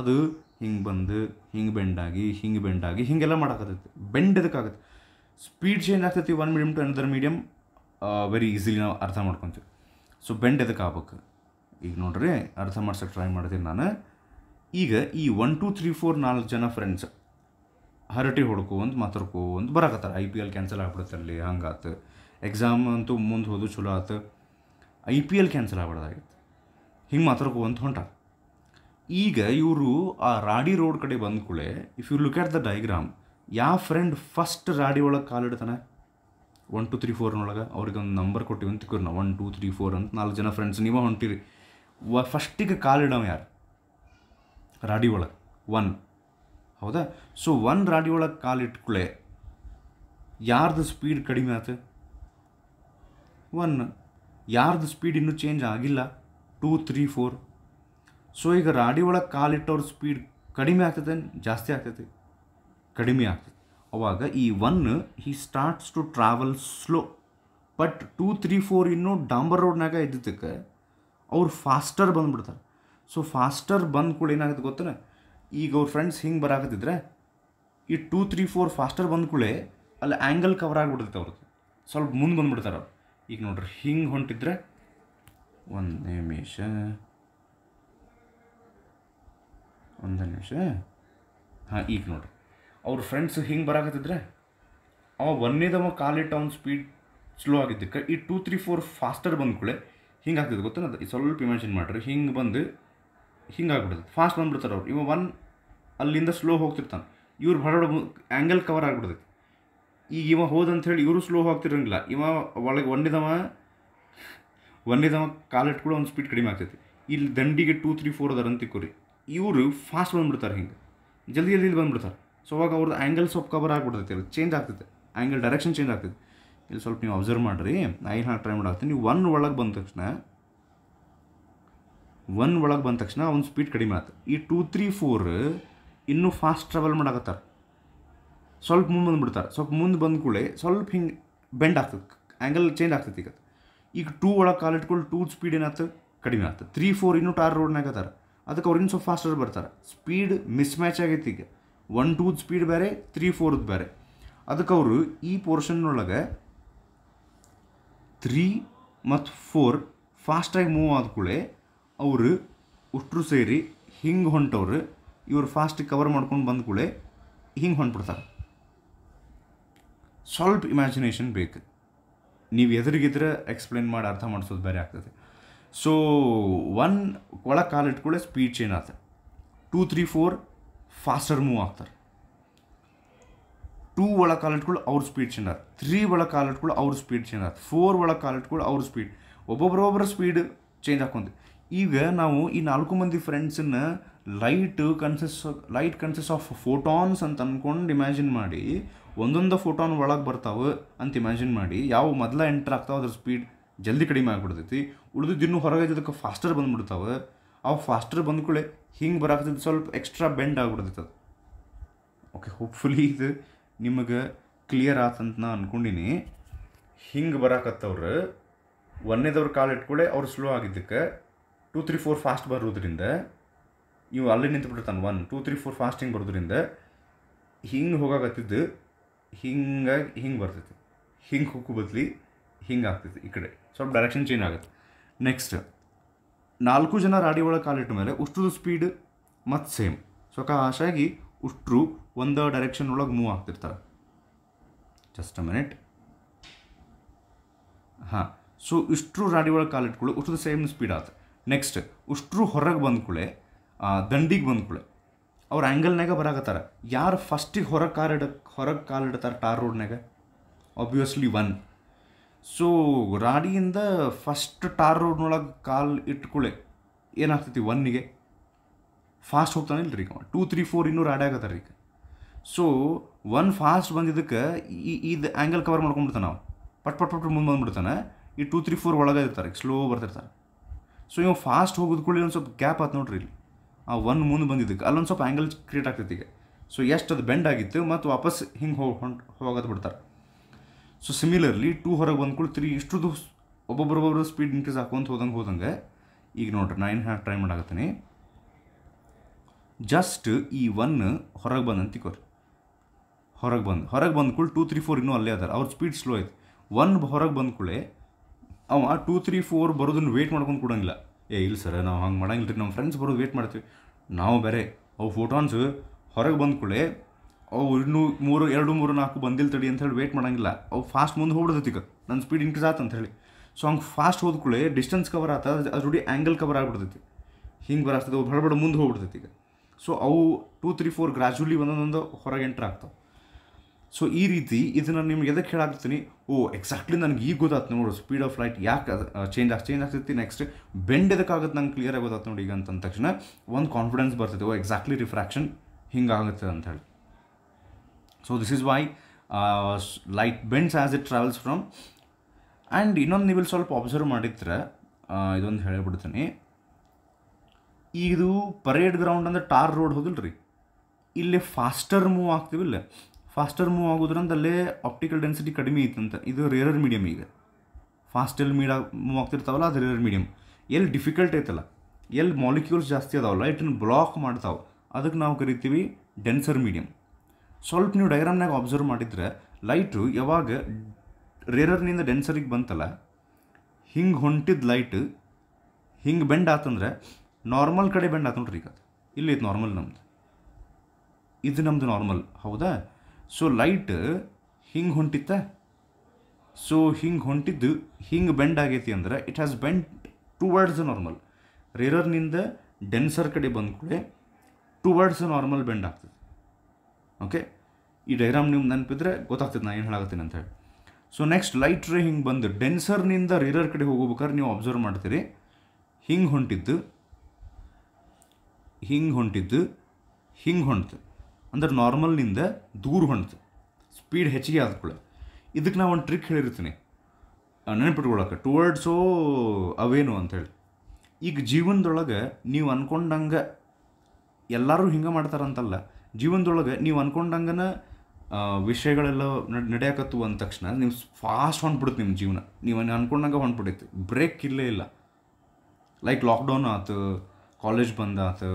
ಅದು ಹಿಂಗೆ ಬಂದು ಹಿಂಗೆ ಬೆಂಡಾಗಿ ಹಿಂಗೆ ಬೆಂಡಾಗಿ ಹಿಂಗೆಲ್ಲ ಮಾಡೋಕ್ಕತ್ತೈತಿ ಬೆಂಡ್ ಎದಕ್ಕಾಗತ್ತೆ ಸ್ಪೀಡ್ ಚೇಂಜ್ ಆಗ್ತೈತಿ one medium to another medium very easily ನಾವು ಅರ್ಥ ಮಾಡ್ಕೊತೀವಿ ಸೊ ಬೆಂಡ್ ಎದಕ್ಕೆ ಆಗ್ಬೇಕು ಈಗ ನೋಡ್ರಿ ಅರ್ಥ ಮಾಡ್ಸೋಕ್ಕೆ ಟ್ರೈ ಮಾಡ್ತೀನಿ ನಾನು ಈಗ ಈ ಒನ್ ಟು ತ್ರೀ ಫೋರ್ ನಾಲ್ಕು ಜನ ಫ್ರೆಂಡ್ಸ್ ಹರಟಿ ಹೊಡ್ಕೊ ಒಂದು ಮಾತಾಡ್ಕೊ ಒಂದು ಬರಾಕತ್ತಾರ ಐ ಪಿ ಎಲ್ ಕ್ಯಾನ್ಸಲ್ ಆಗ್ಬಿಡುತ್ತೆ ಅಲ್ಲಿ ಹಂಗಾತು ಎಕ್ಸಾಮ್ ಅಂತೂ ಮುಂದೆ ಹೋದು ಚಲೋ ಆತು ಐ ಪಿ ಎಲ್ ಕ್ಯಾನ್ಸಲ್ ಆಗ್ಬಿಡ್ದಾಗಿತ್ತು ಹಿಂಗೆ ಮಾತಾಡ್ಕೊ ಅಂತ ಹೊಂಟಾರ ಈಗ ಇವರು ಆ ರಾಡಿ ರೋಡ್ ಕಡೆ ಬಂದ if you look at the diagram ಯಾವ ಫ್ರೆಂಡ್ ಫಸ್ಟ್ ರಾಡಿ ಒಳಗೆ ಇಡ್ತಾನೆ ಒನ್ ಟು ತ್ರೀ ಫೋರ್ನೊಳಗೆ ಅವ್ರಿಗೆ ಒಂದು ನಂಬರ್ ಕೊಟ್ಟಿವಿ ಅಂತ ತಿಕ್ಕೋರು ನಾವು ಒನ್ ಟು ತ್ರೀ ಫೋರ್ ಅಂತ ನಾಲ್ಕು ಜನ ಫ್ರೆಂಡ್ಸ್ ನೀವೇ ಹೊಂಟಿರಿ ವ ಫಸ್ಟಿಗೆ ಕಾಲಿಡವ ಯಾರು ರಾಡಿ ಒಳಗೆ ಒನ್ ಹೌದಾ ಸೊ ಒನ್ ರಾಡಿ ಒಳಗೆ ಇಟ್ಕೊಳ್ಳೆ ಯಾರ್ದು ಸ್ಪೀಡ್ ಕಡಿಮೆ ಆಯ್ತು ಒನ್ ಯಾರ್ದು ಸ್ಪೀಡ್ ಇನ್ನೂ ಚೇಂಜ್ ಆಗಿಲ್ಲ ಟೂ ತ್ರೀ ಫೋರ್ ಸೊ ಈಗ ರಾಡಿ ಒಳಗೆ ಕಾಲಿಟ್ಟವ್ರ ಸ್ಪೀಡ್ ಕಡಿಮೆ ಆಗ್ತದೆ ಜಾಸ್ತಿ ಆಗ್ತೈತಿ ಕಡಿಮೆ ಆಗ್ತದೆ ಅವಾಗ ಈ one he starts to travel slow but two three four ಇನ್ನೂ ಡಾಂಬರ್ ರೋಡ್ನಾಗ ಇದ್ದಿದ್ದಕ್ಕೆ ಅವ್ರು ಫಾಸ್ಟರ್ ಬಂದುಬಿಡ್ತಾರೆ ಸೊ ಫಾಸ್ಟರ್ ಬಂದ ಕೂಡ ಏನಾಗುತ್ತೆ ಗೊತ್ತನ ಈಗ ಅವ್ರ ಫ್ರೆಂಡ್ಸ್ ಹಿಂಗೆ ಬರಾಕತ್ತಿದ್ರೆ ಈ ಟೂ ತ್ರೀ ಫೋರ್ ಫಾಸ್ಟರ್ ಬಂದ ಕೂಡ ಅಲ್ಲಿ ಆ್ಯಂಗಲ್ ಕವರ್ ಆಗಿಬಿಡ್ತೈತೆ ಅವ್ರದ್ದು ಸ್ವಲ್ಪ ಮುಂದೆ ಬಂದುಬಿಡ್ತಾರೆ ಅವ್ರು ಈಗ ನೋಡ್ರಿ ಹಿಂಗೆ ಹೊಂಟಿದ್ರೆ ಒಂದು ನಿಮಿಷ ಒಂದು ನಿಮಿಷ ಹಾಂ ಈಗ ನೋಡಿರಿ ಅವ್ರ ಫ್ರೆಂಡ್ಸ್ ಹಿಂಗೆ ಬರಕತ್ತಿದ್ರೆ ಅವ ಒಂದೇದವ ಕಾಲಿಟ್ಟ ಅವ್ನ ಸ್ಪೀಡ್ ಸ್ಲೋ ಆಗಿದ್ದಕ್ಕೆ ಈ ಟೂ ತ್ರೀ ಫೋರ್ ಫಾಸ್ಟರ್ ಬಂದ್ಕೊಳ್ಳೆ ಹಿಂಗೆ ಆಗ್ತದೆ ಗೊತ್ತಾ ಅದು ಸ್ವಲ್ಪ ಇಮ್ಯಾಜಿನ್ ಮಾಡ್ರಿ ಹಿಂಗೆ ಬಂದು ಹಿಂಗೆ ಆಗ್ಬಿಡ್ತದೆ ಫಾಸ್ಟ್ ಬಂದ್ಬಿಡ್ತಾರೆ ಅವ್ರು ಇವ ಒನ್ ಅಲ್ಲಿಂದ ಸ್ಲೋ ಹೋಗ್ತಿರ್ತಾನೆ ಇವ್ರು ಹೊರಡ ಆ್ಯಂಗಲ್ ಕವರ್ ಆಗಿಬಿಡ್ತೈತಿ ಈಗ ಇವ ಹೋದಂಥೇಳಿ ಇವರು ಸ್ಲೋ ಹೋಗ್ತಿರಂಗಿಲ್ಲ ಇವ ಒಳಗೆ ಒಂದೇದವ ಒಂದೇದವ ಕೂಡ ಒಂದು ಸ್ಪೀಡ್ ಕಡಿಮೆ ಆಗ್ತೈತಿ ಇಲ್ಲಿ ದಂಡಿಗೆ ಟೂ ತ್ರೀ ಫೋರ್ ಅದಾರಂತ ತಿಕ್ಕೋರಿ ಇವರು ಫಾಸ್ಟ್ ಬಂದುಬಿಡ್ತಾರೆ ಹಿಂಗೆ ಜಲ್ದಿ ಜಲ್ದಿ ಬಂದುಬಿಡ್ತಾರೆ ಸೊ ಅವಾಗ ಅವ್ರದ್ದು ಆ್ಯಂಗಲ್ ಸ್ವಲ್ಪ ಕವರ್ ಆಗಿಬಿಡ್ತೈತೆ ಅದು ಚೇಂಜ್ ಆಗ್ತೈತೆ ಆ್ಯಂಗಲ್ ಡೈರೆಕ್ಷನ್ ಚೇಂಜ್ ಆಗ್ತೈತೆ ಇಲ್ಲಿ ಸ್ವಲ್ಪ ನೀವು ಅಬ್ಸರ್ವ್ ಮಾಡಿರಿ ನಾ ಏನು ಟ್ರೈ ಮಾಡ್ತೀನಿ ನೀವು ಒನ್ ಒಳಗೆ ಬಂದ ತಕ್ಷಣ ಒನ್ ಒಳಗೆ ಬಂದ ತಕ್ಷಣ ಅವ್ನ ಸ್ಪೀಡ್ ಕಡಿಮೆ ಆಗ್ತದೆ ಈ ಟೂ ತ್ರೀ ಫೋರ್ ಇನ್ನೂ ಫಾಸ್ಟ್ ಟ್ರಾವೆಲ್ ಮಾಡಾಕತ್ತಾರೆ ಸ್ವಲ್ಪ ಮುಂದೆ ಬಂದುಬಿಡ್ತಾರೆ ಸ್ವಲ್ಪ ಮುಂದೆ ಬಂದ ಕೂಡಲೇ ಸ್ವಲ್ಪ ಹಿಂಗೆ ಬೆಂಡ್ ಆಗ್ತದೆ ಆ್ಯಂಗಲ್ ಚೇಂಜ್ ಆಗ್ತೈತೆ ಈಗ ಈಗ ಟೂ ಒಳಗೆ ಕಾಲಿಟ್ಕೊಂಡು ಟೂ ಸ್ಪೀಡ್ ಏನಾಗ್ತದೆ ಕಡಿಮೆ ಆಗ್ತದೆ ತ್ರೀ ಫೋರ್ ಇನ್ನೂ ಟಾರ್ ರೋಡ್ನಾಗತ್ತಾರ ಅದಕ್ಕೆ ಅವ್ರು ಸ್ವಲ್ಪ ಫಾಸ್ಟರ್ ಬರ್ತಾರೆ ಸ್ಪೀಡ್ ಮಿಸ್ ಮ್ಯಾಚ್ ಆಗೈತಿ ಈಗ ಒನ್ ಟೂದ್ ಸ್ಪೀಡ್ ಬೇರೆ ತ್ರೀ ಫೋರ್ದ ಬೇರೆ ಅದಕ್ಕೆ ಅವರು ಈ ಪೋರ್ಷನ್ನೊಳಗೆ ತ್ರೀ ಮತ್ತು ಫೋರ್ ಫಾಸ್ಟಾಗಿ ಮೂವ್ ಆದ ಕೂಡಲೇ ಅವರು ಉಷ್ಟ್ರು ಸೇರಿ ಹಿಂಗೆ ಹೊಂಟವ್ರು ಇವರು ಫಾಸ್ಟಿಗೆ ಕವರ್ ಮಾಡ್ಕೊಂಡು ಬಂದ ಕೂಡಲೇ ಹಿಂಗೆ ಹೊಂಟ್ಬಿಡ್ತಾರೆ ಸ್ವಲ್ಪ ಇಮ್ಯಾಜಿನೇಷನ್ ಬೇಕು ನೀವು ಎದುರಿಗಿದ್ರೆ ಎಕ್ಸ್ಪ್ಲೇನ್ ಮಾಡಿ ಅರ್ಥ ಮಾಡಿಸೋದು ಬೇರೆ ಆಗ್ತದೆ ಸೊ ಒನ್ ಒಳ ಕಾಲು ಇಟ್ಕೊಳ್ಳೆ ಸ್ಪೀಡ್ ಚೇಂಜ್ ಆಗ್ತದೆ two three four faster move ಆಗ್ತಾರೆ ಟೂ ಒಳ ಕಾಲು ಇಟ್ಕೊಳ್ಳಿ ಅವ್ರ ಸ್ಪೀಡ್ ಚೇಂಜ್ ಆಗ್ತದೆ ತ್ರೀ ಒಳ ಕಾಲು ಇಟ್ಕೊಳ್ಳಿ ಅವ್ರ ಸ್ಪೀಡ್ ಚೇಂಜ್ ಆಗ್ತದೆ ಫೋರ್ ಒಳ ಕಾಲು ಇಟ್ಕೊಳ್ಳಿ ಅವ್ರ ಸ್ಪೀಡ್ ಒಬ್ಬೊಬ್ಬರೊಬ್ಬರ ಸ್ಪೀಡ್ ಚೇಂಜ್ ಹಾಕೊಂಡು ಈಗ ನಾವು ಈ ನಾಲ್ಕು ಮಂದಿ ಫ್ರೆಂಡ್ಸನ್ನ light consists light consists of photons ಅಂತ ಅಂದ್ಕೊಂಡು ಇಮ್ಯಾಜಿನ್ ಮಾಡಿ ಒಂದೊಂದು ಫೋಟೋನ್ ಒಳಗೆ ಬರ್ತಾವೆ ಅಂತ ಇಮ್ಯಾಜಿನ್ ಮಾಡಿ ಯಾವ ಮೊದಲ ಎಂಟ್ರ್ ಆಗ್ತಾವೆ ಅದ್ರ ಸ್ಪೀಡ್ ಜಲ್ದಿ ಕಡಿಮೆ ಆಗಿಬಿಡ್ತೈತಿ ಉಳಿದಿದ್ದಿನ್ನೂ ಹೊರಗೆ ಅದಕ್ಕೆ ಫಾಸ್ಟರ್ ಬಂದ್ಬಿಡ್ತಾವೆ ಅವು ಫಾಸ್ಟರ್ ಬಂದ್ಕೊಳ್ಳೆ ಹಿಂಗೆ ಬರಾಕತ್ತಿದ್ದು ಸ್ವಲ್ಪ ಎಕ್ಸ್ಟ್ರಾ ಬೆಂಡ್ ಆಗಿಬಿಡ್ತೈತೆ ಅದು ಓಕೆ ಹೋಪ್ಫುಲಿ ಇದು ನಿಮಗೆ ಕ್ಲಿಯರ್ ಆತಂತ ನಾ ಅಂದ್ಕೊಂಡಿನಿ ಹಿಂಗೆ ಬರಾಕತ್ತವ್ರು ಒಂದನೇದವ್ರ ಕಾಲು ಇಟ್ಕೊಳ್ಳೆ ಅವ್ರು ಸ್ಲೋ ಆಗಿದ್ದಕ್ಕೆ ಟೂ ತ್ರೀ ಫೋರ್ ಫಾಸ್ಟ್ ಬರೋದ್ರಿಂದ ನೀವು ಅಲ್ಲಿ ಬಿಡ್ತಾನೆ one two three four fast ಹಿಂಗೆ ಬರೋದ್ರಿಂದ ಹಿಂಗೆ ಹೋಗಾಕತ್ತಿದ್ದು ಹಿಂಗಾಗಿ ಹಿಂಗೆ ಬರ್ತೈತಿ ಹಿಂಗೆ ಹುಕ್ಕು ಬದ್ಲಿ ಹಿಂಗೆ ಆಗ್ತೈತಿ ಈ ಕಡೆ ಸ್ವಲ್ಪ ಡೈರೆಕ್ಷನ್ ಚೇಂಜ್ ಆಗುತ್ತೆ ನೆಕ್ಸ್ಟ್ ನಾಲ್ಕು ಜನ ರಾಡಿ ಒಳಗೆ ಕಾಲಿಟ್ಟ ಮೇಲೆ ಉಷ್ಟ್ರದ ಸ್ಪೀಡ್ ಮತ್ತು ಸೇಮ್ ಸೊ ಕಾಶಾಗಿ ಉಷ್ಟ್ರು ಒಂದು ಡೈರೆಕ್ಷನ್ ಒಳಗೆ ಮೂವ್ ಆಗ್ತಿರ್ತಾರೆ ಜಸ್ಟ್ ಅ ಮಿನಿಟ್ ಹಾಂ ಸೊ ಇಷ್ಟ್ರು ರಾಡಿ ಒಳಗೆ ಕಾಲಿಟ್ಕೊಳ್ಳಿ ಉಷ್ಟ್ರದ ಸೇಮ್ ಸ್ಪೀಡ್ ಆಗುತ್ತೆ ನೆಕ್ಸ್ಟ್ ಉಷ್ಟ್ರು ಹೊರಗೆ ಬಂದ್ಕೊಳ್ಳೆ ದಂಡಿಗೆ ಬಂದ್ಕೊಳ್ಳೆ ಅವ್ರ ಆ್ಯಂಗಲ್ನಾಗ ಬರಾಕತ್ತಾರ ಯಾರು ಫಸ್ಟಿಗೆ ಹೊರಗೆ ಕಾಲಿಡ ಹೊರಗೆ ಕಾಲಿಡ್ತಾರೆ ಟಾರ್ ರೋಡ್ನಾಗ ಒಬ್ವಿಯಸ್ಲಿ ಒನ್ ಸೊ ರಾಡಿಯಿಂದ ಫಸ್ಟ್ ಟಾರ್ ರೋಡ್ನೊಳಗೆ ಕಾಲು ಇಟ್ಕೊಳ್ಳೆ ಏನಾಗ್ತೈತಿ ಒನ್ನಿಗೆ ಫಾಸ್ಟ್ ಹೋಗ್ತಾನೆ ಇಲ್ಲ ಈಗ ಟೂ ತ್ರೀ ಫೋರ್ ಇನ್ನೂ ರಾಡಿ ಆಗತ್ತ ರೀ ಸೊ ಒನ್ ಫಾಸ್ಟ್ ಬಂದಿದ್ದಕ್ಕೆ ಈ ಇದು ಆ್ಯಂಗಲ್ ಕವರ್ ಮಾಡ್ಕೊಂಡ್ಬಿಡ್ತಾನೆ ನಾವು ಪಟ್ ಪಟ್ ಪಟ್ ಮುಂದೆ ಬಂದ್ಬಿಡ್ತಾನೆ ಈ ಟೂ ತ್ರೀ ಫೋರ್ ಒಳಗೆ ಇರ್ತಾರೆ ಸ್ಲೋ ಬರ್ತಿರ್ತಾರೆ ಸೊ ಇವ್ ಫಾಸ್ಟ್ ಹೋಗೋದ್ಕೊಳ್ಳಿ ಒಂದು ಸ್ವಲ್ಪ ಗ್ಯಾಪ್ ಆಯ್ತು ನೋಡ್ರಿ ಇಲ್ಲಿ ಆ ಒನ್ ಮುಂದೆ ಬಂದಿದ್ದಕ್ಕೆ ಅಲ್ಲೊಂದು ಸ್ವಲ್ಪ ಆ್ಯಂಗಲ್ ಕ್ರಿಯೇಟ್ ಆಗ್ತೈತಿ ಈಗ ಸೊ ಎಷ್ಟು ಅದು ಬೆಂಡ್ ಆಗಿತ್ತು ಮತ್ತು ವಾಪಸ್ ಹಿಂಗೆ ಹೋಗಿ ಹೊಂಟು ಹೋಗೋದು ಬಿಡ್ತಾರೆ ಸೊ ಸಿಮಿಲರ್ಲಿ ಟೂ ಹೊರಗೆ ಬಂದ್ಕೊಳ್ಳಿ ತ್ರೀ ಇಷ್ಟುದು ಒಬ್ಬೊಬ್ಬರೊಬ್ಬರು ಸ್ಪೀಡ್ ಇನ್ಕ್ರೀಸ್ ಹಾಕೊಂತ ಹೋದಂಗೆ ಹೋದಂಗೆ ಈಗ ನೋಡ್ರಿ ನಾನು ಏನು ಟ್ರೈ ಮಾಡಾಕತ್ತೀನಿ ಜಸ್ಟ್ ಈ ಒನ್ ಹೊರಗೆ ಬಂದಂತಿಕ್ಕೋರಿ ಹೊರಗೆ ಬಂದು ಹೊರಗೆ ಬಂದ್ಕೊಳ್ಳಿ ಟೂ ತ್ರೀ ಫೋರ್ ಇನ್ನೂ ಅಲ್ಲೇ ಅದಾರ ಅವ್ರ ಸ್ಪೀಡ್ ಸ್ಲೋ ಐತೆ ಒನ್ ಹೊರಗೆ ಬಂದ್ಕೊಳ್ಳೆ ಅವ ಟೂ ತ್ರೀ ಫೋರ್ ಬರೋದನ್ನು ವೇಟ್ ಮಾಡ್ಕೊಂಡು ಕೊಡೋಂಗಿಲ್ಲ ಏ ಇಲ್ಲ ಸರ್ ನಾವು ಹಂಗೆ ಮಾಡಂಗಿಲ್ಲ ರೀ ನಮ್ಮ ಫ್ರೆಂಡ್ಸ್ ಬರೋದು ವೇಟ್ ಮಾಡ್ತೀವಿ ನಾವು ಬೇರೆ ಅವು ಫೋಟೋನ್ಸ್ ಹೊರಗೆ ಬಂದ್ಕೊಳ್ಳೆ ಅವು ಇನ್ನೂ ಮೂರು ಎರಡು ಮೂರು ನಾಲ್ಕು ಬಂದಿಲ್ಲ ತಡಿ ಅಂತ ಹೇಳಿ ವೇಟ್ ಮಾಡೋಂಗಿಲ್ಲ ಅವು ಫಾಸ್ಟ್ ಮುಂದೆ ಹೋಗ್ಬಿಡ್ತೈತಿ ಈಗ ನನ್ನ ಸ್ಪೀಡ್ ಇನ್ಕ್ರೀಸ್ ಆಯ್ತು ಅಂತ ಹೇಳಿ ಸೊ ಹಂಗೆ ಫಾಸ್ಟ್ ಹೋದ ಕೂಡ ಡಿಸ್ಟೆನ್ಸ್ ಕವರ್ ಆತ ಅದ್ರ ರೂಢಿ ಆ್ಯಂಗಲ್ ಕವರ್ ಆಗಿಬಿಡ್ತೈತಿ ಹಿಂಗೆ ಬರಾಸ್ತದೆ ಅವು ಬಡಬಡ ಮುಂದೆ ಹೋಗ್ಬಿಡ್ತೈತಿ ಈಗ ಸೊ ಅವು ಟೂ ತ್ರೀ ಫೋರ್ ಗ್ರಾಜುಲಿ ಒಂದೊಂದೊಂದು ಹೊರಗೆ ಎಂಟ್ರ್ ಆಗ್ತಾವೆ ಸೊ ಈ ರೀತಿ ಇದನ್ನು ನಿಮ್ಗೆ ಎದಕ್ಕೆ ಹೇಳಾಗ್ತೀನಿ ಓ ಎಕ್ಸಾಕ್ಟ್ಲಿ ನನಗೆ ಈಗ ಗೊತ್ತಾಗ್ತು ನೋಡು ಸ್ಪೀಡ್ ಆಫ್ ಲೈಟ್ ಯಾಕೆ ಚೇಂಜ್ ಆಗಿ ಚೇಂಜ್ ಆಗ್ತೈತಿ ನೆಕ್ಸ್ಟ್ ಬೆಂಡ್ ಎದಕ್ಕಾಗುತ್ತೆ ನಂಗೆ ಕ್ಲಿಯರಾಗಿ ಗೊತ್ತಾಗ್ತು ನೋಡಿ ಈಗ ಅಂತಂದ ತಕ್ಷಣ ಒಂದು ಕಾನ್ಫಿಡೆನ್ಸ್ ಬರ್ತೈತೆ ಓ ಎಕ್ಸಾಕ್ಟ್ಲಿ ರಿಫ್ರಾಕ್ಷನ್ ಹಿಂಗೆ ಆಗುತ್ತೆ ಅಂತ ಹೇಳಿ so this is why light bends as it travels from and ಇನ್ನೊಂದು ನೀವು ಸ್ವಲ್ಪ ಅಬ್ಸರ್ವ್ ಮಾಡಿದ್ರೆ ಇದೊಂದು ಹೇಳಿಬಿಡ್ತೀನಿ ಇದು ಪರೇಡ್ ಗ್ರೌಂಡ್ ಅಂದ್ರೆ ಟಾರ್ ರೋಡ್ ಹೋದಿಲ್ರಿ ಇಲ್ಲಿ ಫಾಸ್ಟರ್ ಮೂವ್ ಆಗ್ತೀವಿಲ್ಲ ಫಾಸ್ಟರ್ ಮೂವ್ ಆಗೋದ್ರಿಂದ ಅಲ್ಲೇ ಆಪ್ಟಿಕಲ್ ಡೆನ್ಸಿಟಿ ಕಡಿಮೆ ಐತಂತ ಇದು ರೇರರ್ ಮೀಡಿಯಮ್ ಈಗ ಫಾಸ್ಟಲ್ಲಿ ಮೀಡ ಮೂವ್ ಆಗ್ತಿರ್ತಾವಲ್ಲ ಅದು ರೇರರ್ ಮೀಡಿಯಮ್ ಎಲ್ಲಿ ಡಿಫಿಕಲ್ಟ್ ಐತಲ್ಲ ಎಲ್ಲಿ ಮಾಲಿಕ್ಯೂಲ್ಸ್ ಜಾಸ್ತಿ ಅದಾವಲ್ಲ ಲೈಟನ್ನು ಬ್ಲಾಕ್ ಮಾಡ್ತಾವೆ ಅದಕ್ಕೆ ನಾವು ಕರಿತೀವಿ ಡೆನ್ಸರ್ ಮೀಡಿಯಮ್ ಸ್ವಲ್ಪ ನೀವು ಡೈಗ್ರಾಮ್ನಾಗ ಅಬ್ಸರ್ವ್ ಮಾಡಿದರೆ ಲೈಟು ಯಾವಾಗ ರೇರರ್ನಿಂದ ಡೆನ್ಸರಿಗೆ ಬಂತಲ್ಲ ಹಿಂಗೆ ಹೊಂಟಿದ ಲೈಟ್ ಹಿಂಗೆ ಬೆಂಡ್ ಆತಂದ್ರೆ ನಾರ್ಮಲ್ ಕಡೆ ಬೆಂಡ್ ಆತು ನೋಡ್ರಿ ಈಗ ಇಲ್ಲಿ ಇದು ನಾರ್ಮಲ್ ನಮ್ದು ಇದು ನಮ್ಮದು ನಾರ್ಮಲ್ ಹೌದಾ ಸೊ ಲೈಟ್ ಹಿಂಗೆ ಹೊಂಟಿತ್ತ ಸೊ ಹಿಂಗೆ ಹೊಂಟಿದ್ದು ಹಿಂಗೆ ಬೆಂಡ್ ಆಗೈತಿ ಅಂದ್ರೆ it has bend words normal ರೇರರ್ನಿಂದ ಡೆನ್ಸರ್ ಕಡೆ ಬಂದ ಕೂಡ ವರ್ಡ್ಸ್ ನಾರ್ಮಲ್ ಬೆಂಡ್ ಆಗ್ತದೆ ಓಕೆ ಈ ಡೈಗ್ರಾಮ್ ನಿಮ್ಗೆ ನೆನಪಿದ್ರೆ ಗೊತ್ತಾಗ್ತದೆ ನಾನು ಏನು ಹೇಳಾಗ್ತೀನಿ ಅಂತ ಹೇಳಿ ಸೊ ನೆಕ್ಸ್ಟ್ ಲೈಟ್ ರೇ ಹಿಂಗೆ ಬಂದು ಡೆನ್ಸರ್ನಿಂದ ರಿರರ್ ಕಡೆ ಹೋಗ್ಬೇಕಾದ್ರೆ ನೀವು ಅಬ್ಸರ್ವ್ ಮಾಡ್ತೀರಿ ಹಿಂಗೆ ಹೊಂಟಿದ್ದು ಹಿಂಗೆ ಹೊಂಟಿದ್ದು ಹಿಂಗೆ ಹೊಂಟು ಅಂದ್ರೆ ನಾರ್ಮಲ್ನಿಂದ ದೂರ ಹೊಂಟು ಸ್ಪೀಡ್ ಹೆಚ್ಚಿಗೆ ಆದ್ಕೊಳ್ಳ ಇದಕ್ಕೆ ನಾವು ಒಂದು ಟ್ರಿಕ್ ಹೇಳಿರ್ತೀನಿ ನೆನಪಿಟ್ಕೊಳಕ್ಕೆ ಟುವರ್ಡ್ಸೋ ಅವೇನು ಅಂಥೇಳಿ ಈಗ ಜೀವನದೊಳಗೆ ನೀವು ಅಂದ್ಕೊಂಡಂಗೆ ಎಲ್ಲರೂ ಹಿಂಗೆ ಮಾಡ್ತಾರಂತಲ್ಲ ಜೀವನದೊಳಗೆ ನೀವು ಅನ್ಕೊಂಡಂಗನ ವಿಷಯಗಳೆಲ್ಲ ನಡೆಯಕತ್ತು ಅಂದ ತಕ್ಷಣ ನೀವು ಫಾಸ್ಟ್ ಹೊಂಟ್ಬಿಡುತ್ತೆ ನಿಮ್ಮ ಜೀವನ ನೀವು ಅಂದ್ಕೊಂಡಂಗೆ ಹೊಂಟ್ಬಿಡೈತೆ ಬ್ರೇಕ್ ಇಲ್ಲೇ ಇಲ್ಲ ಲೈಕ್ ಲಾಕ್ಡೌನ್ ಆತು ಕಾಲೇಜ್ ಬಂದಾತು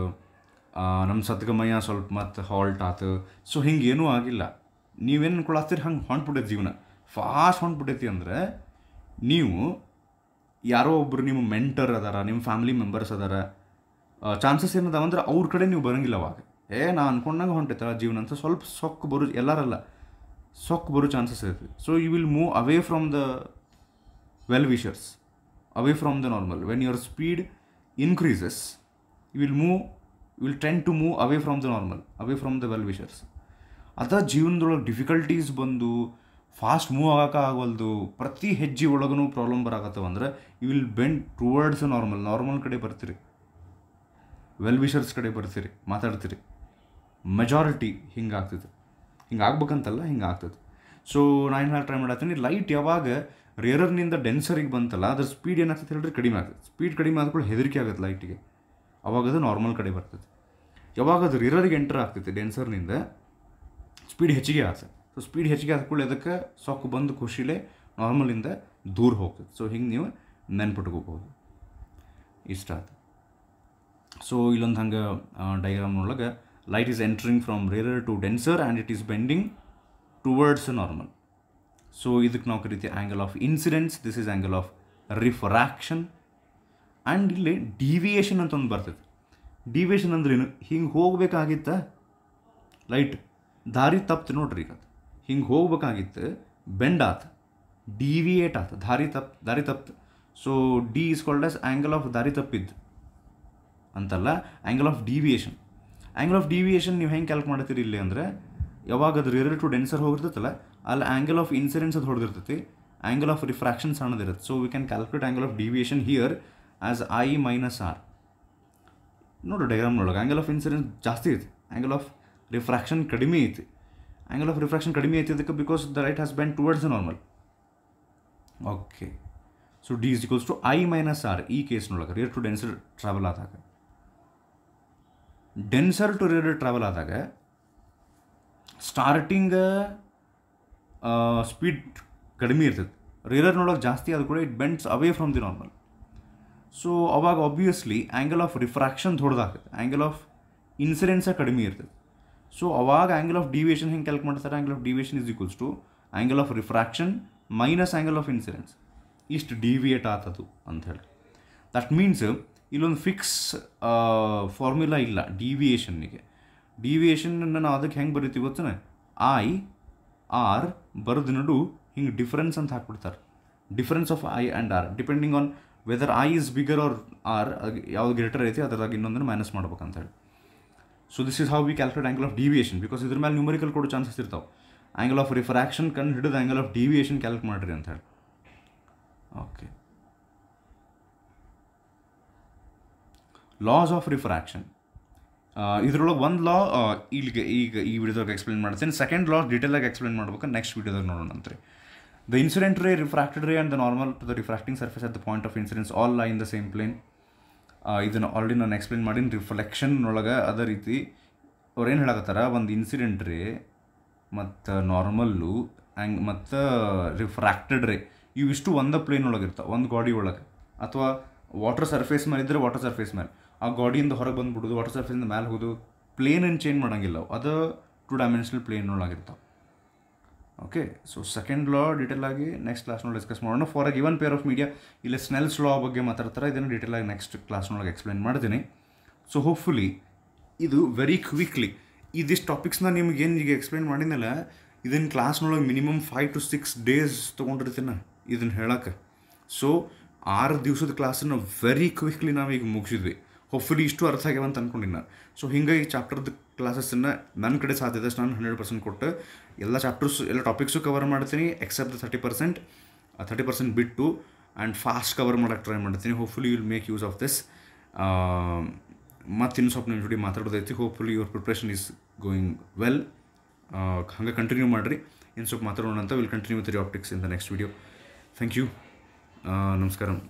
ನಮ್ಮ ಸದ್ಗಮಯ್ಯ ಸ್ವಲ್ಪ ಮತ್ತು ಹಾಲ್ಟ್ ಆತು ಸೊ ಹಿಂಗೆ ಏನೂ ಆಗಿಲ್ಲ ನೀವೇನು ಅನ್ಕೊಳತ್ತೀರಿ ಹಂಗೆ ಹೊಂಟ್ಬಿಡೈತೆ ಜೀವನ ಫಾಸ್ಟ್ ಹೊಂಟ್ಬಿಟ್ಟೈತಿ ಅಂದರೆ ನೀವು ಯಾರೋ ಒಬ್ಬರು ನಿಮ್ಮ ಮೆಂಟರ್ ಅದಾರ ನಿಮ್ಮ ಫ್ಯಾಮಿಲಿ ಮೆಂಬರ್ಸ್ ಅದಾರ ಚಾನ್ಸಸ್ ಏನದಾವ ಅಂದ್ರೆ ಅವ್ರ ಕಡೆ ನೀವು ಬರೋಂಗಿಲ್ಲ ಅವಾಗ ಏ ನಾ ಹೊಂಟೈತೆ ಆ ಜೀವನ ಅಂತ ಸ್ವಲ್ಪ ಸೊಕ್ಕು ಬರೋ ಎಲ್ಲರಲ್ಲ ಸೊಕ್ಕು ಬರೋ ಚಾನ್ಸಸ್ ಇರುತ್ತೆ so you will move away from the well wishers away from the normal when your speed increases you will move you will trend to move away from the normal away from the well wishers ಅದ ಜೀವನದೊಳಗೆ difficulties ಬಂದು fast move ಆಗೋಕೆ ಆಗೋಲ್ದು ಪ್ರತಿ ಹೆಜ್ಜೆ ಒಳಗೂ problem ಬರಾಕತ್ತವ ಅಂದ್ರೆ you will bend towards normal normal ಕಡೆ ಬರ್ತೀರಿ ವೆಲ್ ವಿಷರ್ಸ್ ಕಡೆ ಬರ್ತೀರಿ ಮಾತಾಡ್ತೀರಿ ಮೆಜಾರಿಟಿ ಹಿಂಗೆ ಆಗ್ತದೆ ಹಿಂಗೆ ಆಗ್ಬೇಕಂತಲ್ಲ ಹಿಂಗೆ ಆಗ್ತದೆ ಸೊ ನಾನು ಹೇಳಿ ಟ್ರೈ ಮಾಡತ್ತೀನಿ ಲೈಟ್ ಯಾವಾಗ ರೇರರ್ನಿಂದ ಡೆನ್ಸರಿಗೆ ಬಂತಲ್ಲ ಅದ್ರ ಸ್ಪೀಡ್ ಏನಾಗ್ತದೆ ಹೇಳಿದ್ರೆ ಕಡಿಮೆ ಆಗ್ತದೆ ಸ್ಪೀಡ್ ಕಡಿಮೆ ಆದ್ಕೊಳ್ಳಿ ಹೆದರಿಕೆ ಆಗುತ್ತೆ ಲೈಟಿಗೆ ಅವಾಗ ಅದು ನಾರ್ಮಲ್ ಕಡೆ ಬರ್ತದೆ ಯಾವಾಗ ಅದು ರೇರರಿಗೆ ಎಂಟರ್ ಆಗ್ತೈತೆ ಡೆನ್ಸರ್ನಿಂದ ಸ್ಪೀಡ್ ಹೆಚ್ಚಿಗೆ ಆಗ್ತದೆ ಸೊ ಸ್ಪೀಡ್ ಹೆಚ್ಚಿಗೆ ಕೂಡ ಅದಕ್ಕೆ ಸೊಕ್ಕು ಬಂದು ಖುಷಿಲೇ ನಾರ್ಮಲಿಂದ ದೂರ ಹೋಗ್ತದೆ ಸೊ ಹಿಂಗೆ ನೀವು ನೆನ್ಪಿಟ್ಕೋಬೋದು ಇಷ್ಟ ಆಯ್ತು ಸೊ ಇಲ್ಲೊಂದು ಹಂಗೆ ಡೈಗ್ರಾಮ್ನೊಳಗೆ light is entering from rarer to denser and it is bending towards normal so ಇದಕ್ಕೆ ನಾವು ಕರಿತೀವಿ angle of incidents this is angle of refraction and ಇಲ್ಲಿ ಡಿವಿಯೇಷನ್ ಅಂತ ಒಂದು ಬರ್ತೈತೆ ಡಿವಿಯೇಷನ್ ಅಂದ್ರೇನು ಹಿಂಗೆ ಹೋಗಬೇಕಾಗಿತ್ತ ಲೈಟ್ ದಾರಿ ತಪ್ತು ನೋಡ್ರಿ ಈಗ ಹಿಂಗೆ ಹೋಗ್ಬೇಕಾಗಿತ್ತು ಬೆಂಡ್ ಆತ ಡಿವಿಯೇಟ್ ಆತ ದಾರಿ ತಪ್ ದಾರಿ ತಪ್ತು so D is called as angle of ದಾರಿ ತಪ್ಪಿದ್ದು ಅಂತಲ್ಲ angle of deviation angle of deviation ನೀವು ಹೆಂಗೆ ಕ್ಯಾಲ್ಕ್ ಮಾಡ್ತೀರಿ ಇಲ್ಲಿ ಅಂದರೆ ಯಾವಾಗ ಅದು ರಿಯರ್ ಟು ಡೆನ್ಸರ್ ಹೋಗಿರ್ತೈತಲ್ಲ ಅಲ್ಲಿ ಆ್ಯಂಗಲ್ ಆಫ್ ಇನ್ಸಿಡೆನ್ಸ್ ಅದು ಹೊಡೆದಿರ್ತೈತಿ ಆ್ಯಂಗಲ್ ಆಫ್ ರಿಫ್ರಾಕ್ಷನ್ಸ್ ಅನ್ನೋದಿರುತ್ತೆ so we can calculate angle of deviation here as I minus R ನೋಡು ನೋಡೋಕೆ ಆ್ಯಂಗಲ್ ಆಫ್ ಇನ್ಸಿಡೆನ್ಸ್ ಜಾಸ್ತಿ ಐತಿ ಆ್ಯಂಗಲ್ ಆಫ್ ರಿಫ್ರಾಕ್ಷನ್ ಕಡಿಮೆ ಐತಿ ಆ್ಯಂಗಲ್ ಆಫ್ ರಿಫ್ರಾಕ್ಷನ್ ಕಡಿಮೆ ಐತಿ ಅದಕ್ಕೆ because the right has bent towards normal okay so D is equals to I minus R ಈ ಕೇಸ್ ನೋಡೋಕೆ ರಿಯರ್ ಟು ಡೆನ್ಸರ್ ಟ್ರಾವೆಲ್ ಆದಾಗ ಡೆನ್ಸರ್ ಟು ರೇರ್ ಟ್ರಾವೆಲ್ ಆದಾಗ starting speed uh, uh, ಕಡಿಮೆ ಇರ್ತದೆ rarer ನೋಡೋಕೆ ಜಾಸ್ತಿ ಆದ ಕೂಡ it bends away from the normal so ಅವಾಗ ಆಬ್ವಿಯಸ್ಲಿ ಆ್ಯಂಗಲ್ ಆಫ್ ರಿಫ್ರಾಕ್ಷನ್ ದೊಡ್ಡದಾಗ್ತದೆ ಆ್ಯಂಗಲ್ ಆಫ್ ಇನ್ಸಿಡೆನ್ಸ ಕಡಿಮೆ ಇರ್ತದೆ ಸೊ ಅವಾಗ ಆ್ಯಂಗಲ್ ಆಫ್ ಡಿವಿಯೇಷನ್ ಹೆಂಗೆ ಕ್ಯಾಲ್ಕ್ ಮಾಡ್ತಾರೆ angle of deviation is equals to angle of refraction minus angle of incidence ಇಷ್ಟು deviate ಆತದು ಹೇಳಿ ದಟ್ ಮೀನ್ಸ್ ಇಲ್ಲೊಂದು ಫಿಕ್ಸ್ ಫಾರ್ಮುಲಾ ಇಲ್ಲ ಡಿವಿಯೇಷನ್ನಿಗೆ ಡಿವಿಯೇಷನ್ನ ನಾವು ಅದಕ್ಕೆ ಹೆಂಗೆ ಬರಿತೀವಿ ಗೊತ್ತಾನೆ ಐ ಆರ್ ಬರೆದು ನಡು ಹಿಂಗೆ ಡಿಫ್ರೆನ್ಸ್ ಅಂತ ಹಾಕ್ಬಿಡ್ತಾರೆ difference of I and R depending on whether I is bigger R R ಯಾವ್ದು ಗ್ರೇಟರ್ ಐತಿ ಅದರಾಗ ಇನ್ನೊಂದನ್ನು ಮೈನಸ್ ಮಾಡ್ಬೇಕಂತ ಹೇಳಿ so this is how we calculate angle of deviation because ಇದ್ರ ಮೇಲೆ ನ್ಯೂಮರಿಕಲ್ ಕೊಡೋ ಚಾನ್ಸಸ್ ಇರ್ತಾವೆ ಆ್ಯಂಗಲ್ ಆಫ್ ರಿಫ್ರಾಕ್ಷನ್ ಕಂಡು ಹಿಡಿದು ಆ್ಯಂಗಲ್ ಆಫ್ ಡಿವಿಯೇಷನ್ ಕ್ಯಾಲ್ಕ್ ಮಾಡಿರಿ ಅಂತ ಹೇಳಿ ಓಕೆ ಲಾಸ್ ಆಫ್ ರಿಫ್ರಾಕ್ಷನ್ ಇದರೊಳಗೆ ಒಂದು ಲಾ ಇಲ್ಲಿಗೆ ಈಗ ಈ ವಿಡಿಯೋದಾಗ ಎಕ್ಸ್ಪ್ಲೇನ್ ಮಾಡ್ತೀನಿ ಸೆಕೆಂಡ್ ಲಾ ಆಗಿ ಎಕ್ಸ್ಪ್ಲೇನ್ ಮಾಡ್ಬೇಕು ನೆಕ್ಸ್ಟ್ ವಿಡಿಯೋದಾಗ ನೋಡೋಣಂತ್ರಿ the incident ray refracted ray and the normal to the refracting surface at the point of incidence all law in the same plane ಇದನ್ನು ಆಲ್ರೆಡಿ ನಾನು ಎಕ್ಸ್ಪ್ಲೇನ್ ಮಾಡೀನಿ ರಿಫ್ಲೆಕ್ಷನ್ ಒಳಗೆ ಅದೇ ರೀತಿ ಅವ್ರು ಏನು ಹೇಳಕತ್ತಾರ ಒಂದು ಇನ್ಸಿಡೆಂಟ್ ರೇ ಮತ್ತು ನಾರ್ಮಲ್ಲು ಆ್ಯಂಗ್ ಮತ್ತು ರಿಫ್ರಾಕ್ಟೆಡ್ ರೇ ಇವಿಷ್ಟು ಒಂದು ಪ್ಲೇನ್ ಒಳಗೆ ಇರ್ತಾವೆ ಒಂದು ಗಾಡಿ ಒಳಗೆ ಅಥವಾ ವಾಟರ್ ಸರ್ಫೇಸ್ ಮೇಲೆ ಇದ್ದರೆ ವಾಟರ್ ಸರ್ಫೇಸ್ ಮೇಲೆ ಆ ಗಾಡಿಯಿಂದ ಹೊರಗೆ ಬಂದುಬಿಡೋದು ವಾಟರ್ ಸರ್ಫೇಸಿಂದ ಮೇಲೆ ಹೋಗೋದು ಏನು ಚೇಂಜ್ ಮಾಡೋಂಗಿಲ್ಲ ಅದು ಟು ಡೈಮೆನ್ಷನಲ್ ಪ್ಲೇನ್ ಒಳಗಿರ್ತಾವೆ okay so second law detail ಆಗಿ ನೆಕ್ಸ್ಟ್ ಕ್ಲಾಸ್ನೊಳಗೆ ಡಿಸ್ಕಸ್ ಮಾಡೋಣ for a given pair of media ಇಲ್ಲ ಸ್ನೆಲ್ಸ್ ಲಾ ಬಗ್ಗೆ ಮಾತಾಡ್ತಾರೆ ಇದನ್ನು ಡೀಟೇಲ್ ಆಗಿ ನೆಕ್ಸ್ಟ್ ಕ್ಲಾಸ್ನೊಳಗೆ ಎಕ್ಸ್ಪ್ಲೈನ್ ಮಾಡ್ತೀನಿ ಸೊ ಹೋಪ್ಫುಲಿ ಇದು ವೆರಿ ಕ್ವಿಕ್ಲಿ ಇದಿಷ್ಟು ಟಾಪಿಕ್ಸ್ನ ಏನು ಈಗ ಎಕ್ಸ್ಪ್ಲೈನ್ ಮಾಡಿದ್ನಲ್ಲ ಇದನ್ನು ಕ್ಲಾಸ್ನೊಳಗೆ minimum five to six days ತೊಗೊಂಡಿರ್ತೀನ ಇದನ್ನು ಹೇಳೋಕ್ಕೆ ಸೊ ಆರು ದಿವಸದ ಕ್ಲಾಸನ್ನು ವೆರಿ ಕ್ವಿಕ್ಲಿ ನಾವೀಗ ಮುಗಿಸಿದ್ವಿ ಹೋಪ್ಫುಲಿ ಇಷ್ಟು ಅರ್ಥ ಆಗ್ಯಾವ ಅಂತ ಅಂದ್ಕೊಂಡಿನ ಸೊ ಹಿಂಗೆ ಈ ಚಾಪ್ಟರ್ದ ಕ್ಲಾಸಸ್ಸನ್ನು ನನ್ನ ಕಡೆ ಸಾಧ್ಯದಷ್ಟು ನಾನು ಹಂಡ್ರೆಡ್ ಪರ್ಸೆಂಟ್ ಕೊಟ್ಟು ಎಲ್ಲ ಚಾಪ್ಟರ್ಸ್ ಎಲ್ಲ ಟಾಪಿಕ್ಸು ಕವರ್ ಮಾಡ್ತೀನಿ except the thirty percent thirty percent ಬಿಟ್ಟು ಆ್ಯಂಡ್ ಫಾಸ್ಟ್ ಕವರ್ ಮಾಡೋಕ್ಕೆ ಟ್ರೈ ಮಾಡ್ತೀನಿ hopefully will make use of this ಮತ್ತು ಇನ್ನು ಸ್ವಲ್ಪ ನಿಮ್ಮ ಜೊತೆ ಮಾತಾಡೋದೈತಿ hopefully your preparation is going well ಹಂಗೆ ಕಂಟಿನ್ಯೂ ಮಾಡಿರಿ ಇನ್ನು ಸ್ವಲ್ಪ ಮಾತಾಡೋಣ ಅಂತ will continue with optics in the next video thank you ನಮಸ್ಕಾರ